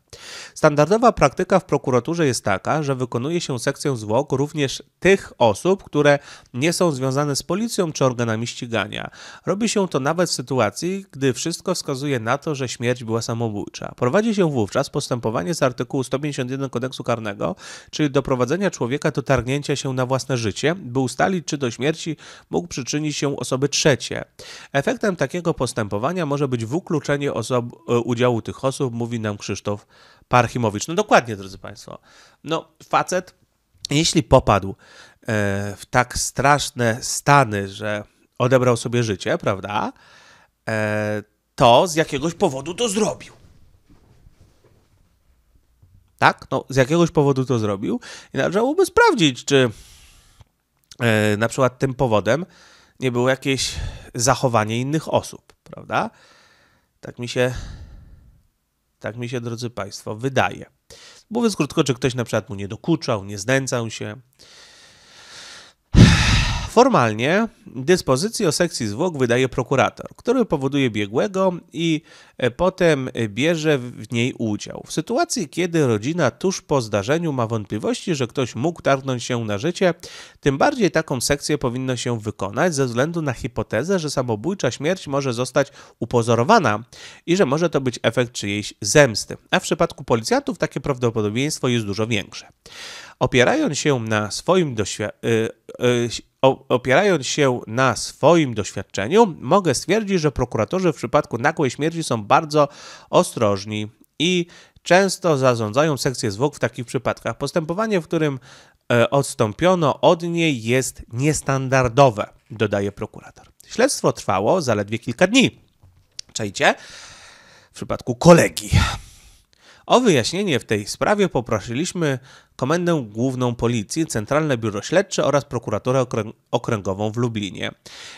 Standardowa praktyka w prokuraturze jest taka, że wykonuje się sekcję zwłok również tych osób, które nie są związane z policją czy organami ścigania. Robi się to nawet w sytuacji, gdy wszystko wskazuje na to, że śmierć była samobójcza. Prowadzi się wówczas postępowanie z artykułu 151 kodeksu karnego, czyli doprowadzenia człowieka do targnięcia otwarcia się na własne życie, by ustalić, czy do śmierci mógł przyczynić się osoby trzecie. Efektem takiego postępowania może być wykluczenie e, udziału tych osób, mówi nam Krzysztof Parchimowicz. No dokładnie, drodzy Państwo. No, facet, jeśli popadł e, w tak straszne stany, że odebrał sobie życie, prawda, e, to z jakiegoś powodu to zrobił tak? No, z jakiegoś powodu to zrobił i należałoby sprawdzić, czy e, na przykład tym powodem nie było jakieś zachowanie innych osób, prawda? Tak mi się, tak mi się, drodzy Państwo, wydaje. Mówiąc krótko, czy ktoś na przykład mu nie dokuczał, nie znęcał się, Formalnie dyspozycję o sekcji zwłok wydaje prokurator, który powoduje biegłego i e, potem bierze w niej udział. W sytuacji, kiedy rodzina tuż po zdarzeniu ma wątpliwości, że ktoś mógł targnąć się na życie, tym bardziej taką sekcję powinno się wykonać ze względu na hipotezę, że samobójcza śmierć może zostać upozorowana i że może to być efekt czyjejś zemsty. A w przypadku policjantów takie prawdopodobieństwo jest dużo większe opierając się na swoim doświadczeniu, y, y, opierając się na swoim doświadczeniu, mogę stwierdzić, że prokuratorzy w przypadku nagłej śmierci są bardzo ostrożni i często zarządzają sekcję zwłok w takich przypadkach. Postępowanie, w którym e, odstąpiono od niej, jest niestandardowe, dodaje prokurator. Śledztwo trwało zaledwie kilka dni. Czajcie? W przypadku kolegi. O wyjaśnienie w tej sprawie poprosiliśmy Komendę Główną Policji, Centralne Biuro Śledcze oraz Prokuraturę Okręgową w Lublinie.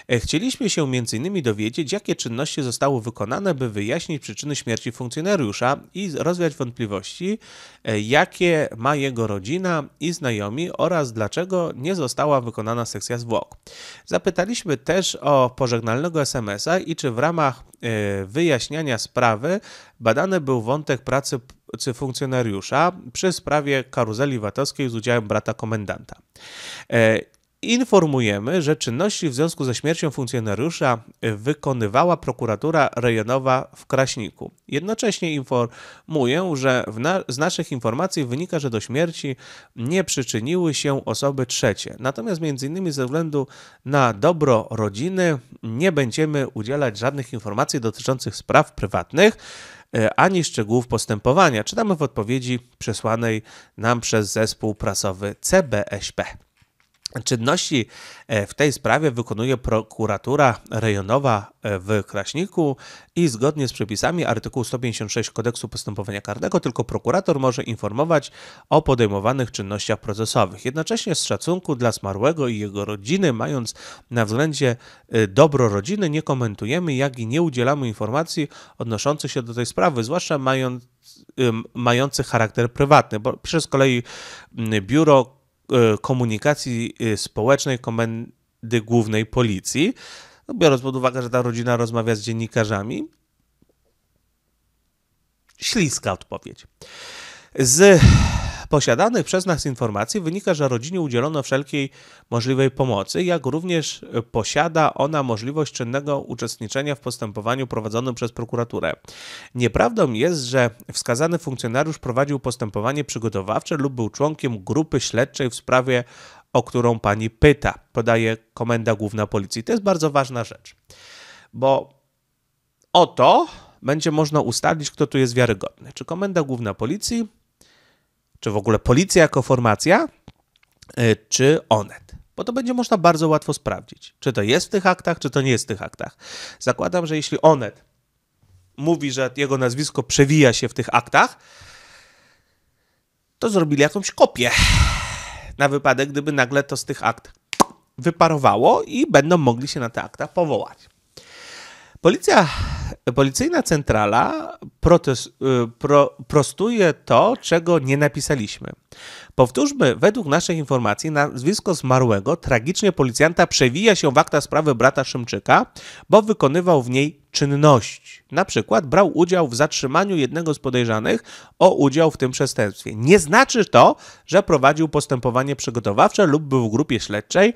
E, chcieliśmy się m.in. dowiedzieć, jakie czynności zostały wykonane, by wyjaśnić przyczyny śmierci funkcjonariusza i rozwiać wątpliwości, e, jakie ma jego rodzina i znajomi oraz dlaczego nie została wykonana sekcja zwłok. Zapytaliśmy też o pożegnalnego SMS-a i czy w ramach e, wyjaśniania sprawy badany był wątek pracy czy funkcjonariusza przy sprawie karuzeli VAT-owskiej z udziałem brata komendanta. E, informujemy, że czynności w związku ze śmiercią funkcjonariusza wykonywała prokuratura rejonowa w Kraśniku. Jednocześnie informuję, że na z naszych informacji wynika, że do śmierci nie przyczyniły się osoby trzecie. Natomiast m.in. ze względu na dobro rodziny nie będziemy udzielać żadnych informacji dotyczących spraw prywatnych e, ani szczegółów postępowania. Czytamy w odpowiedzi przesłanej nam przez zespół prasowy CBSP? Czynności e, w tej sprawie wykonuje prokuratura rejonowa e, w Kraśniku i zgodnie z przepisami artykułu 156 kodeksu postępowania karnego tylko prokurator może informować o podejmowanych czynnościach procesowych. Jednocześnie z szacunku dla zmarłego i jego rodziny, mając na względzie e, dobro rodziny, nie komentujemy, jak i nie udzielamy informacji odnoszących się do tej sprawy, zwłaszcza mając, mających charakter prywatny, bo przez kolei biuro E, komunikacji e, Społecznej Komendy Głównej Policji, no, biorąc pod uwagę, że ta rodzina rozmawia z dziennikarzami. Śliska odpowiedź. Z posiadanych przez nas informacji wynika, że rodzinie udzielono wszelkiej możliwej pomocy, jak również posiada ona możliwość czynnego uczestniczenia w postępowaniu prowadzonym przez prokuraturę. Nieprawdą jest, że wskazany funkcjonariusz prowadził postępowanie przygotowawcze lub był członkiem grupy śledczej w sprawie, o którą pani pyta, podaje Komenda Główna Policji. To jest bardzo ważna rzecz, bo oto będzie można ustalić, kto tu jest wiarygodny. Czy Komenda Główna Policji, czy w ogóle policja jako formacja, e, czy Onet. Bo to będzie można bardzo łatwo sprawdzić, czy to jest w tych aktach, czy to nie jest w tych aktach. Zakładam, że jeśli Onet mówi, że jego nazwisko przewija się w tych aktach, to zrobili jakąś kopię. Na wypadek, gdyby nagle to z tych akt wyparowało i będą mogli się na te akta powołać. Policja Policyjna centrala protest, y, pro, prostuje to, czego nie napisaliśmy. Powtórzmy, według naszych informacji nazwisko zmarłego tragicznie policjanta przewija się w akta sprawy brata Szymczyka, bo wykonywał w niej czynności. Na przykład brał udział w zatrzymaniu jednego z podejrzanych o udział w tym przestępstwie. Nie znaczy to, że prowadził postępowanie przygotowawcze lub był w grupie śledczej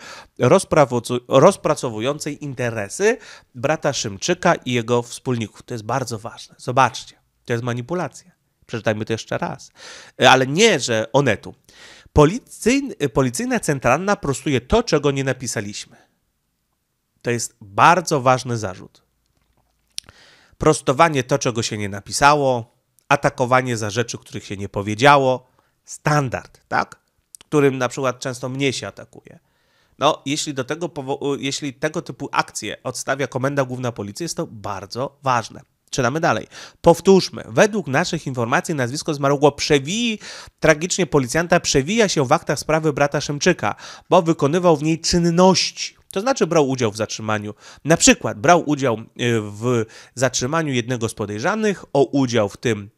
rozpracowującej interesy brata Szymczyka i jego wspólników. To jest bardzo ważne. Zobaczcie, to jest manipulacja. Przeczytajmy to jeszcze raz. E, ale nie, że Onetu. Policyjny, e, policyjna centralna prostuje to, czego nie napisaliśmy. To jest bardzo ważny zarzut. Prostowanie to, czego się nie napisało, atakowanie za rzeczy, których się nie powiedziało. Standard, tak? Którym na przykład często mnie się atakuje. No, jeśli, do tego, e, jeśli tego typu akcje odstawia Komenda Główna Policji, jest to bardzo ważne. Czytamy dalej. Powtórzmy. Według naszych informacji nazwisko zmarłego przewii, tragicznie policjanta przewija się w aktach sprawy brata Szymczyka, bo wykonywał w niej czynności. To znaczy brał udział w zatrzymaniu. Na przykład brał udział y, w zatrzymaniu jednego z podejrzanych o udział w tym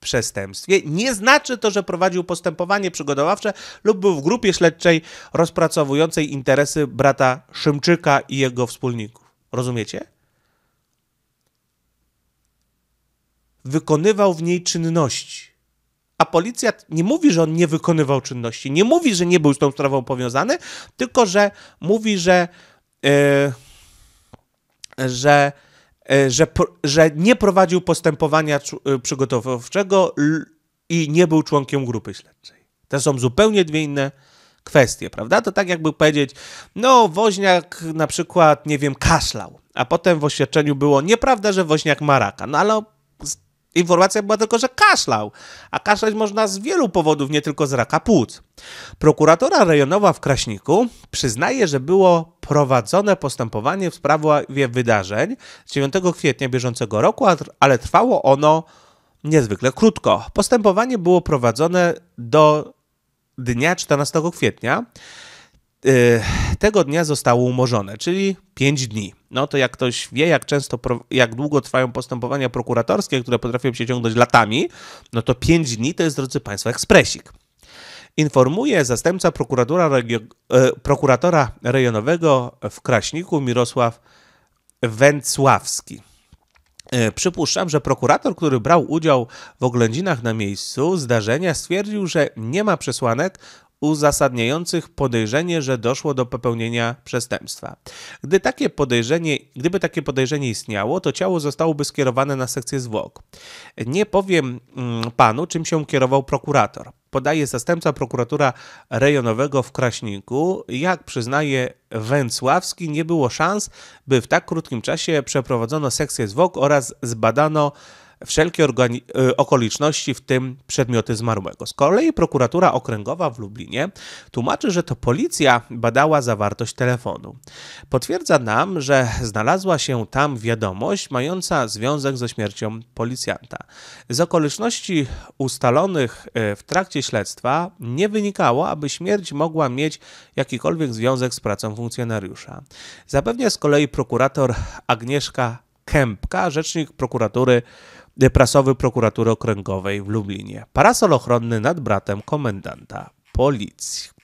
przestępstwie. Nie znaczy to, że prowadził postępowanie przygotowawcze lub był w grupie śledczej rozpracowującej interesy brata Szymczyka i jego wspólników. Rozumiecie? wykonywał w niej czynności. A policjant nie mówi, że on nie wykonywał czynności, nie mówi, że nie był z tą sprawą powiązany, tylko że mówi, że, yy, że, yy, że, że nie prowadził postępowania e, przygotowawczego i nie był członkiem grupy śledczej. To są zupełnie dwie inne kwestie, prawda? To tak jakby powiedzieć, no Woźniak na przykład, nie wiem, kaszlał, a potem w oświadczeniu było nieprawda, że Woźniak ma raka, no ale Informacja była tylko, że kaszlał, a kaszlać można z wielu powodów, nie tylko z raka płuc. Prokuratora rejonowa w Kraśniku przyznaje, że było prowadzone postępowanie w sprawie wydarzeń 9 kwietnia bieżącego roku, ale trwało ono niezwykle krótko. Postępowanie było prowadzone do dnia 14 kwietnia. Y, tego dnia zostało umorzone, czyli 5 dni. No to jak ktoś wie, jak często, jak długo trwają postępowania prokuratorskie, które potrafią się ciągnąć latami, no to 5 dni to jest, drodzy Państwo, ekspresik. Informuje zastępca prokuratora, e, prokuratora rejonowego w Kraśniku Mirosław Węcławski. E, przypuszczam, że prokurator, który brał udział w oględzinach na miejscu zdarzenia, stwierdził, że nie ma przesłanek uzasadniających podejrzenie, że doszło do popełnienia przestępstwa. Gdy takie podejrzenie, gdyby takie podejrzenie istniało, to ciało zostałoby skierowane na sekcję zwłok. Nie powiem mm, panu, czym się kierował prokurator. Podaje zastępca prokuratura rejonowego w Kraśniku. Jak przyznaje Węcławski, nie było szans, by w tak krótkim czasie przeprowadzono sekcję zwłok oraz zbadano wszelkie y, okoliczności, w tym przedmioty zmarłego. Z kolei prokuratura okręgowa w Lublinie tłumaczy, że to policja badała zawartość telefonu. Potwierdza nam, że znalazła się tam wiadomość mająca związek ze śmiercią policjanta. Z okoliczności ustalonych y, w trakcie śledztwa nie wynikało, aby śmierć mogła mieć jakikolwiek związek z pracą funkcjonariusza. Zapewnia z kolei prokurator Agnieszka Kępka, rzecznik prokuratury prasowy prokuratury okręgowej w Lublinie. Parasol ochronny nad bratem komendanta policji.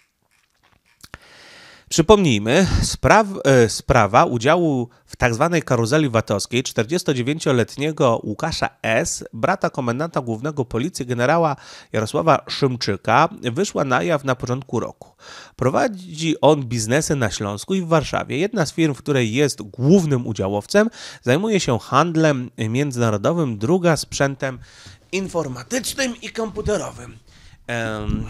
Przypomnijmy, spraw, e, sprawa udziału w tzw. Tak karuzeli VAT-owskiej 49-letniego Łukasza S., brata komendanta głównego policji generała Jarosława Szymczyka, wyszła na jaw na początku roku. Prowadzi on biznesy na Śląsku i w Warszawie. Jedna z firm, w której jest głównym udziałowcem, zajmuje się handlem międzynarodowym, druga sprzętem informatycznym i komputerowym. Ehm,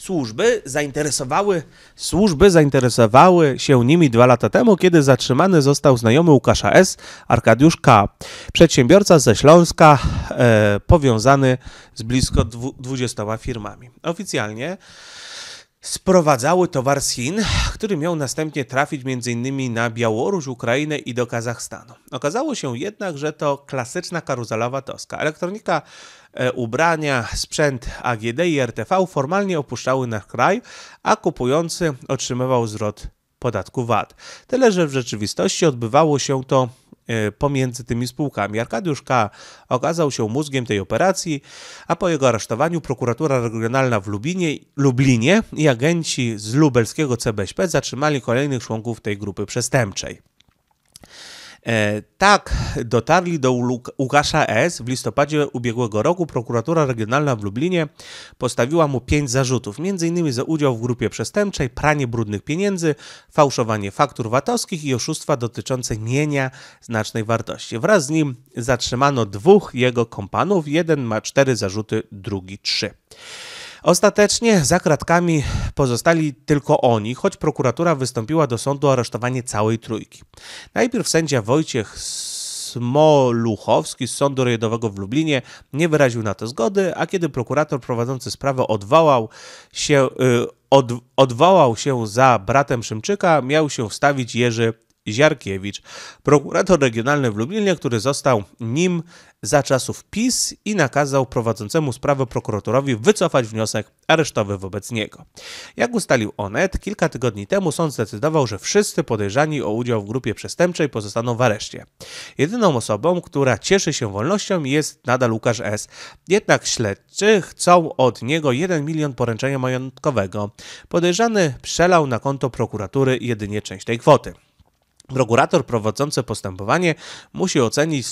służby zainteresowały, służby zainteresowały się nimi dwa lata temu, kiedy zatrzymany został znajomy Łukasza S., Arkadiusz K., przedsiębiorca ze Śląska, e, powiązany z blisko 20 firmami. Oficjalnie sprowadzały towar z Chin, który miał następnie trafić m.in. na Białoruś, Ukrainę i do Kazachstanu. Okazało się jednak, że to klasyczna karuzela VAT-owska. Elektronika E, ubrania, sprzęt AGD i RTV formalnie opuszczały nasz kraj, a kupujący otrzymywał zwrot podatku VAT. Tyle, że w rzeczywistości odbywało się to e, pomiędzy tymi spółkami. Arkadiusz K. okazał się mózgiem tej operacji, a po jego aresztowaniu prokuratura regionalna w Lublinie i agenci z lubelskiego CBŚP zatrzymali kolejnych członków tej grupy przestępczej. E, tak, dotarli do Łukasza S. W listopadzie ubiegłego roku prokuratura regionalna w Lublinie postawiła mu pięć zarzutów, m.in. za udział w grupie przestępczej, pranie brudnych pieniędzy, fałszowanie faktur VAT-owskich i oszustwa dotyczące mienia znacznej wartości. Wraz z nim zatrzymano dwóch jego kompanów, jeden ma cztery zarzuty, drugi trzy. Ostatecznie za kratkami pozostali tylko oni, choć prokuratura wystąpiła do sądu o aresztowanie całej trójki. Najpierw sędzia Wojciech Smoluchowski z Sądu Rejonowego w Lublinie nie wyraził na to zgody, a kiedy prokurator prowadzący sprawę odwołał się, y, od, odwołał się za bratem Szymczyka, miał się wstawić Jerzy Ziarkiewicz, prokurator regionalny w Lublinie, który został nim za czasów PiS i nakazał prowadzącemu sprawę prokuratorowi wycofać wniosek aresztowy wobec niego. Jak ustalił Onet, kilka tygodni temu sąd zdecydował, że wszyscy podejrzani o udział w grupie przestępczej pozostaną w areszcie. Jedyną osobą, która cieszy się wolnością jest nadal Łukasz S. Jednak śledczy chcą od niego 1 milion poręczenia majątkowego. Podejrzany przelał na konto prokuratury jedynie część tej kwoty. Prokurator prowadzący postępowanie musi ocenić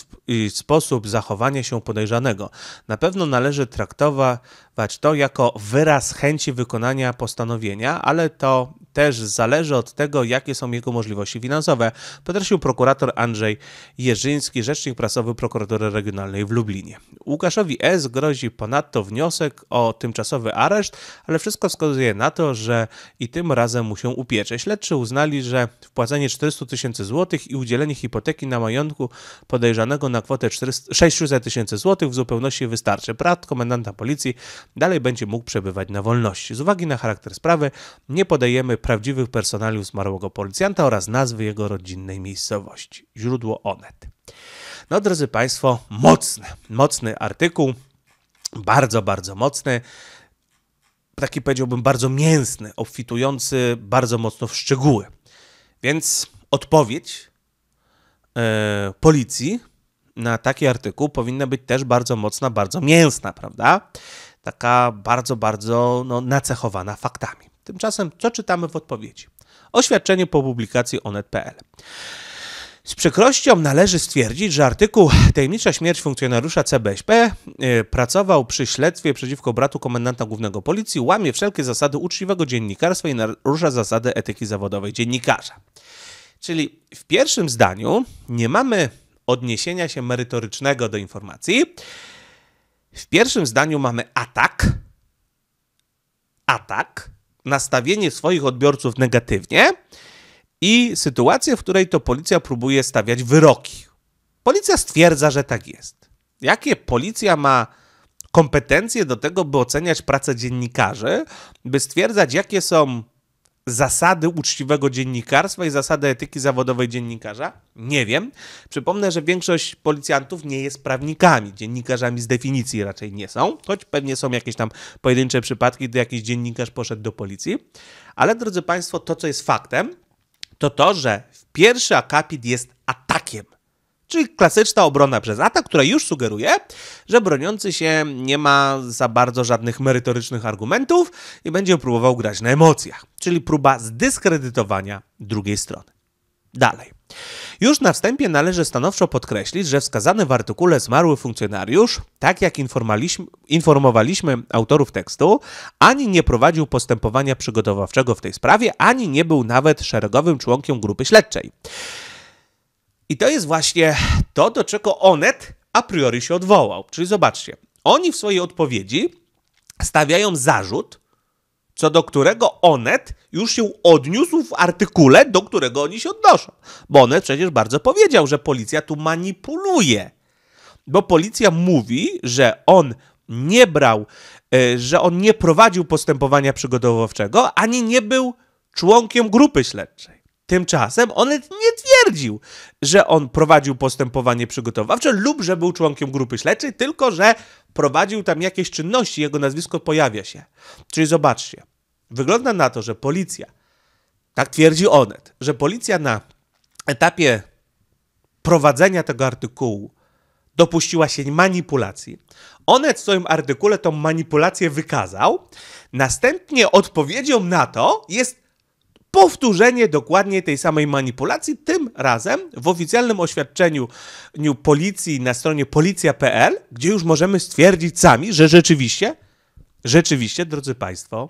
sposób zachowania się podejrzanego. Na pewno należy traktować to jako wyraz chęci wykonania postanowienia, ale to też zależy od tego, jakie są jego możliwości finansowe, podkreślił prokurator Andrzej Jerzyński, rzecznik prasowy prokuratury regionalnej w Lublinie. Łukaszowi S. grozi ponadto wniosek o tymczasowy areszt, ale wszystko wskazuje na to, że i tym razem mu się upiecze. Śledczy uznali, że wpłacenie 400 tysięcy złotych i udzielenie hipoteki na majątku podejrzanego na kwotę 600 tysięcy złotych w zupełności wystarczy. Brat komendanta policji dalej będzie mógł przebywać na wolności. Z uwagi na charakter sprawy nie podajemy prawdziwych personaliów zmarłego policjanta oraz nazwy jego rodzinnej miejscowości. Źródło Onet. No drodzy Państwo, mocny, mocny artykuł, bardzo, bardzo mocny taki powiedziałbym bardzo mięsny, obfitujący bardzo mocno w szczegóły. Więc odpowiedź yy, policji na taki artykuł powinna być też bardzo mocna, bardzo mięsna, prawda? Taka bardzo, bardzo no, nacechowana faktami. Tymczasem, co czytamy w odpowiedzi? Oświadczenie po publikacji onet.pl. Z przykrością należy stwierdzić, że artykuł Tajemnicza śmierć funkcjonariusza CBŚP y, pracował przy śledztwie przeciwko bratu komendanta głównego policji, łamie wszelkie zasady uczciwego dziennikarstwa i narusza zasady etyki zawodowej dziennikarza. Czyli w pierwszym zdaniu nie mamy odniesienia się merytorycznego do informacji. W pierwszym zdaniu mamy atak, atak, nastawienie swoich odbiorców negatywnie i sytuację, w której to policja próbuje stawiać wyroki. Policja stwierdza, że tak jest. Jakie policja ma kompetencje do tego, by oceniać pracę dziennikarzy, by stwierdzać, jakie są zasady uczciwego dziennikarstwa i zasady etyki zawodowej dziennikarza? Nie wiem. Przypomnę, że większość policjantów nie jest prawnikami. Dziennikarzami z definicji raczej nie są, choć pewnie są jakieś tam pojedyncze przypadki, gdy jakiś dziennikarz poszedł do policji. Ale drodzy Państwo, to co jest faktem, to to, że pierwszy akapit jest atak Czyli klasyczna obrona przez atak, która już sugeruje, że broniący się nie ma za bardzo żadnych merytorycznych argumentów i będzie próbował grać na emocjach. Czyli próba zdyskredytowania drugiej strony. Dalej. Już na wstępie należy stanowczo podkreślić, że wskazany w artykule zmarły funkcjonariusz, tak jak informowaliśmy autorów tekstu, ani nie prowadził postępowania przygotowawczego w tej sprawie, ani nie był nawet szeregowym członkiem grupy śledczej. I to jest właśnie to, do czego Onet a priori się odwołał. Czyli zobaczcie, oni w swojej odpowiedzi stawiają zarzut, co do którego Onet już się odniósł w artykule, do którego oni się odnoszą. Bo Onet przecież bardzo powiedział, że policja tu manipuluje. Bo policja mówi, że on nie brał, e, że on nie prowadził postępowania przygotowawczego, ani nie był członkiem grupy śledczej. Tymczasem Onet nie twierdził, że on prowadził postępowanie przygotowawcze lub że był członkiem grupy śledczej, tylko że prowadził tam jakieś czynności, jego nazwisko pojawia się. Czyli zobaczcie, wygląda na to, że policja, tak twierdzi Onet, że policja na etapie prowadzenia tego artykułu dopuściła się manipulacji. Onet w swoim artykule tą manipulację wykazał. Następnie odpowiedzią na to jest powtórzenie dokładnie tej samej manipulacji, tym razem w oficjalnym oświadczeniu policji na stronie policja.pl, gdzie już możemy stwierdzić sami, że rzeczywiście, rzeczywiście, drodzy Państwo,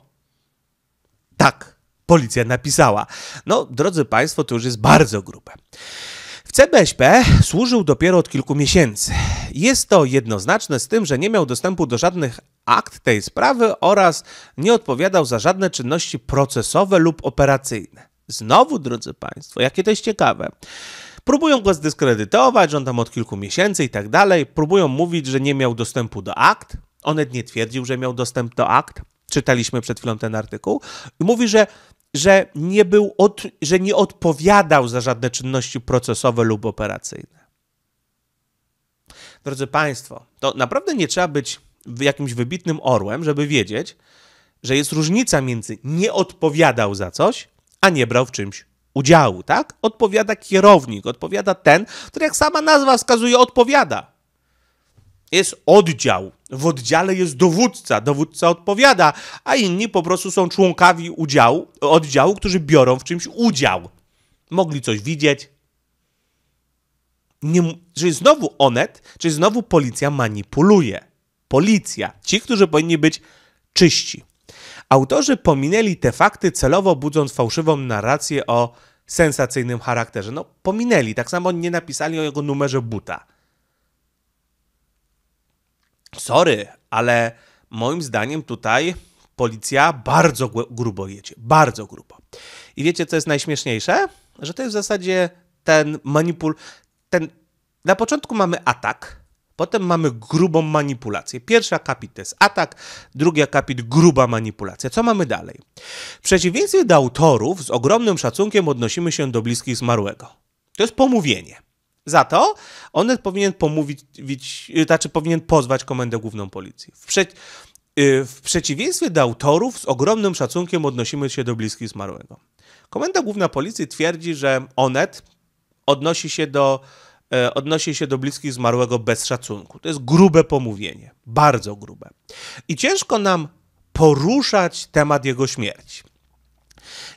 tak, policja napisała. No, drodzy Państwo, to już jest bardzo grube. W CBŚP służył dopiero od kilku miesięcy. Jest to jednoznaczne z tym, że nie miał dostępu do żadnych akt tej sprawy oraz nie odpowiadał za żadne czynności procesowe lub operacyjne. Znowu, drodzy Państwo, jakie to jest ciekawe. Próbują go zdyskredytować, on tam od kilku miesięcy i tak dalej. Próbują mówić, że nie miał dostępu do akt. Onet nie twierdził, że miał dostęp do akt. Czytaliśmy przed chwilą ten artykuł. I mówi, że, że, nie był od, że nie odpowiadał za żadne czynności procesowe lub operacyjne drodzy Państwo, to naprawdę nie trzeba być jakimś wybitnym orłem, żeby wiedzieć, że jest różnica między nie odpowiadał za coś, a nie brał w czymś udziału, tak? Odpowiada kierownik, odpowiada ten, który jak sama nazwa wskazuje, odpowiada. Jest oddział, w oddziale jest dowódca, dowódca odpowiada, a inni po prostu są członkami udziału, oddziału, którzy biorą w czymś udział. Mogli coś widzieć, nie, czyli znowu Onet, czyli znowu policja manipuluje. Policja, ci, którzy powinni być czyści. Autorzy pominęli te fakty celowo budząc fałszywą narrację o sensacyjnym charakterze. No, pominęli. Tak samo nie napisali o jego numerze buta. Sorry, ale moim zdaniem tutaj policja bardzo grubo jedzie. Bardzo grubo. I wiecie, co jest najśmieszniejsze? Że to jest w zasadzie ten manipul ten, na początku mamy atak, potem mamy grubą manipulację. Pierwszy akapit to jest atak, drugi akapit gruba manipulacja. Co mamy dalej? W przeciwieństwie do autorów z ogromnym szacunkiem odnosimy się do bliskich zmarłego. To jest pomówienie. Za to on powinien pomówić, yy, znaczy powinien pozwać komendę główną policji. W, prze, yy, w przeciwieństwie do autorów z ogromnym szacunkiem odnosimy się do bliskich zmarłego. Komenda Główna Policji twierdzi, że Onet odnosi się do, e, odnosi się do bliskich zmarłego bez szacunku. To jest grube pomówienie, bardzo grube. I ciężko nam poruszać temat jego śmierci.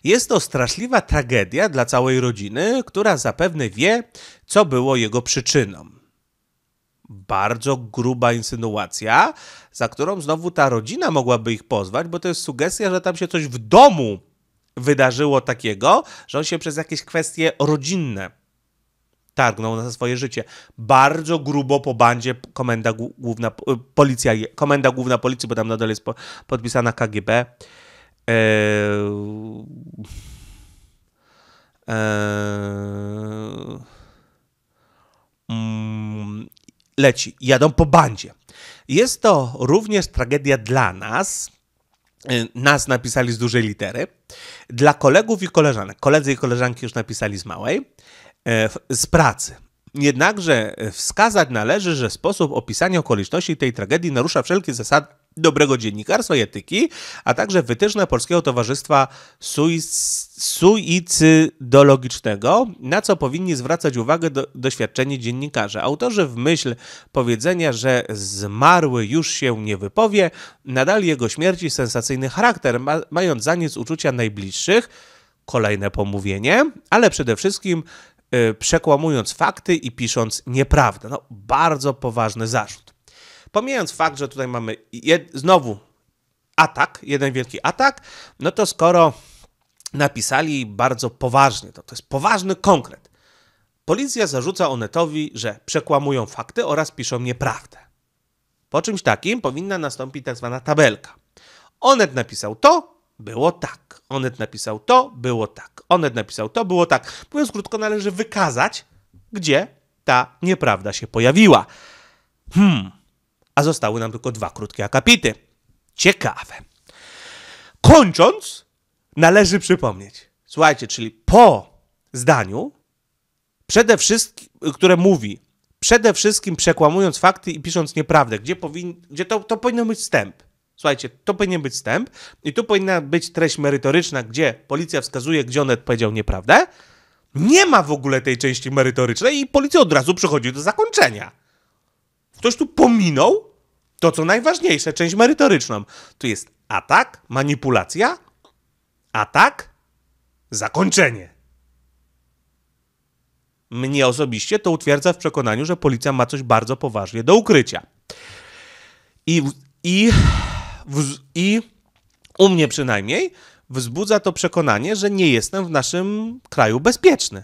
Jest to straszliwa tragedia dla całej rodziny, która zapewne wie, co było jego przyczyną. Bardzo gruba insynuacja, za którą znowu ta rodzina mogłaby ich pozwać, bo to jest sugestia, że tam się coś w domu wydarzyło takiego, że on się przez jakieś kwestie rodzinne targnął na swoje życie. Bardzo grubo po bandzie komenda główna, y, policja, komenda główna policji, bo tam nadal jest podpisana KGB. Eee, eee, mm, leci, jadą po bandzie. Jest to również tragedia dla nas, e, nas napisali z dużej litery. Dla kolegów i koleżanek. Koledzy i koleżanki już napisali z małej. E, z pracy. Jednakże e, wskazać należy, że sposób opisania okoliczności tej tragedii narusza wszelkie zasady dobrego dziennikarstwa i etyki, a także wytyczne Polskiego Towarzystwa Suicydologicznego, na co powinni zwracać uwagę do, doświadczeni dziennikarze. Autorzy w myśl powiedzenia, że zmarły już się nie wypowie, nadali jego śmierci sensacyjny charakter, ma, mając za nic uczucia najbliższych, kolejne pomówienie, ale przede wszystkim Y, przekłamując fakty i pisząc nieprawdę. No, bardzo poważny zarzut. Pomijając fakt, że tutaj mamy znowu atak, jeden wielki atak, no to skoro napisali bardzo poważnie, to, to jest poważny konkret. Policja zarzuca Onetowi, że przekłamują fakty oraz piszą nieprawdę. Po czymś takim powinna nastąpić tak zwana tabelka. Onet napisał to, było tak. Onet napisał to, było tak. Onet napisał to, było tak. Mówiąc krótko, należy wykazać, gdzie ta nieprawda się pojawiła. Hmm. A zostały nam tylko dwa krótkie akapity. Ciekawe. Kończąc, należy przypomnieć. Słuchajcie, czyli po zdaniu, przede wszystkim, które mówi, przede wszystkim przekłamując fakty i pisząc nieprawdę, gdzie, powin, gdzie to, to powinno być wstęp. Słuchajcie, to powinien być wstęp i tu powinna być treść merytoryczna, gdzie policja wskazuje, gdzie on powiedział nieprawdę. Nie ma w ogóle tej części merytorycznej i policja od razu przechodzi do zakończenia. Ktoś tu pominął to, co najważniejsze, część merytoryczną. Tu jest atak, manipulacja, atak, zakończenie. Mnie osobiście to utwierdza w przekonaniu, że policja ma coś bardzo poważnie do ukrycia. I, i i u mnie przynajmniej wzbudza to przekonanie, że nie jestem w naszym kraju bezpieczny.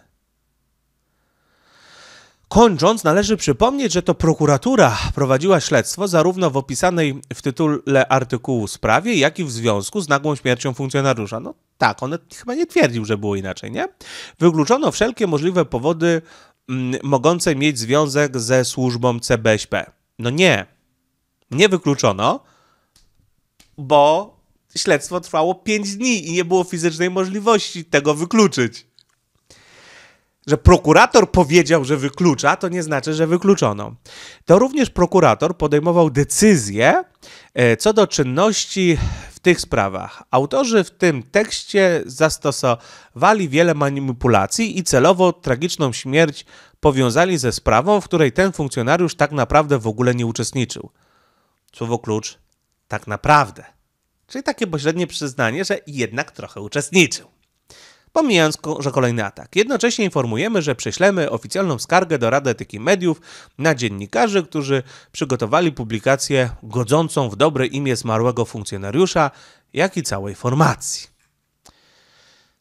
Kończąc, należy przypomnieć, że to prokuratura prowadziła śledztwo zarówno w opisanej w tytule artykułu sprawie, jak i w związku z nagłą śmiercią funkcjonariusza. No tak, on chyba nie twierdził, że było inaczej, nie? Wykluczono wszelkie możliwe powody m, mm, mogące mieć związek ze służbą CBŚP. No nie, nie wykluczono, bo śledztwo trwało 5 dni i nie było fizycznej możliwości tego wykluczyć. Że prokurator powiedział, że wyklucza, to nie znaczy, że wykluczono. To również prokurator podejmował decyzje co do czynności w tych sprawach. Autorzy w tym tekście zastosowali wiele manipulacji i celowo tragiczną śmierć powiązali ze sprawą, w której ten funkcjonariusz tak naprawdę w ogóle nie uczestniczył. Słowo klucz tak naprawdę. Czyli takie pośrednie przyznanie, że jednak trochę uczestniczył. Pomijając, że kolejny atak. Jednocześnie informujemy, że prześlemy oficjalną skargę do Rady Etyki Mediów na dziennikarzy, którzy przygotowali publikację godzącą w dobre imię zmarłego funkcjonariusza, jak i całej formacji.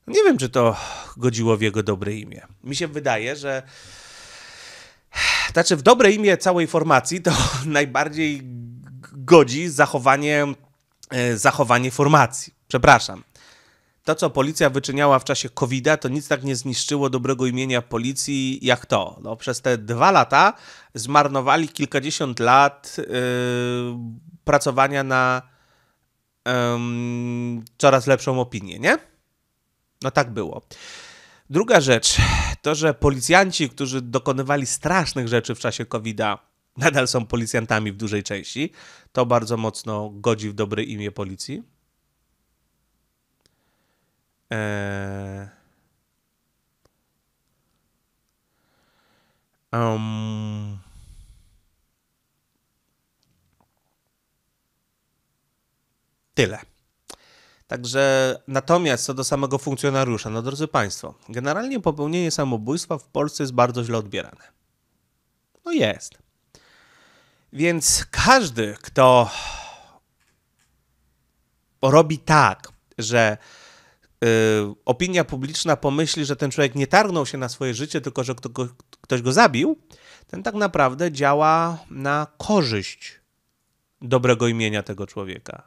Nie wiem, czy to godziło w jego dobre imię. Mi się wydaje, że. Znaczy, w dobre imię całej formacji to <laughs> najbardziej godzi zachowanie, e, zachowanie formacji. Przepraszam. To, co policja wyczyniała w czasie COVID-a, to nic tak nie zniszczyło dobrego imienia policji jak to. No, przez te dwa lata zmarnowali kilkadziesiąt lat yy, pracowania na yy, coraz lepszą opinię, nie? No tak było. Druga rzecz to, że policjanci, którzy dokonywali strasznych rzeczy w czasie COVID-a, nadal są policjantami w dużej części. To bardzo mocno godzi w dobre imię policji. Eee... Um... Tyle. Także natomiast co do samego funkcjonariusza, no drodzy Państwo, generalnie popełnienie samobójstwa w Polsce jest bardzo źle odbierane. No jest. Więc każdy, kto robi tak, że y, opinia publiczna pomyśli, że ten człowiek nie targnął się na swoje życie, tylko że kto, ktoś go zabił, ten tak naprawdę działa na korzyść dobrego imienia tego człowieka,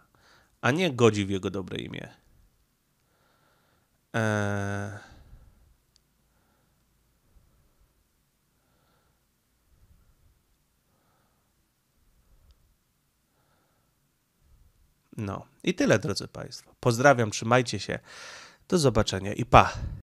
a nie godzi w jego dobre imię. Eee... No i tyle, drodzy Państwo. Pozdrawiam, trzymajcie się. Do zobaczenia i pa!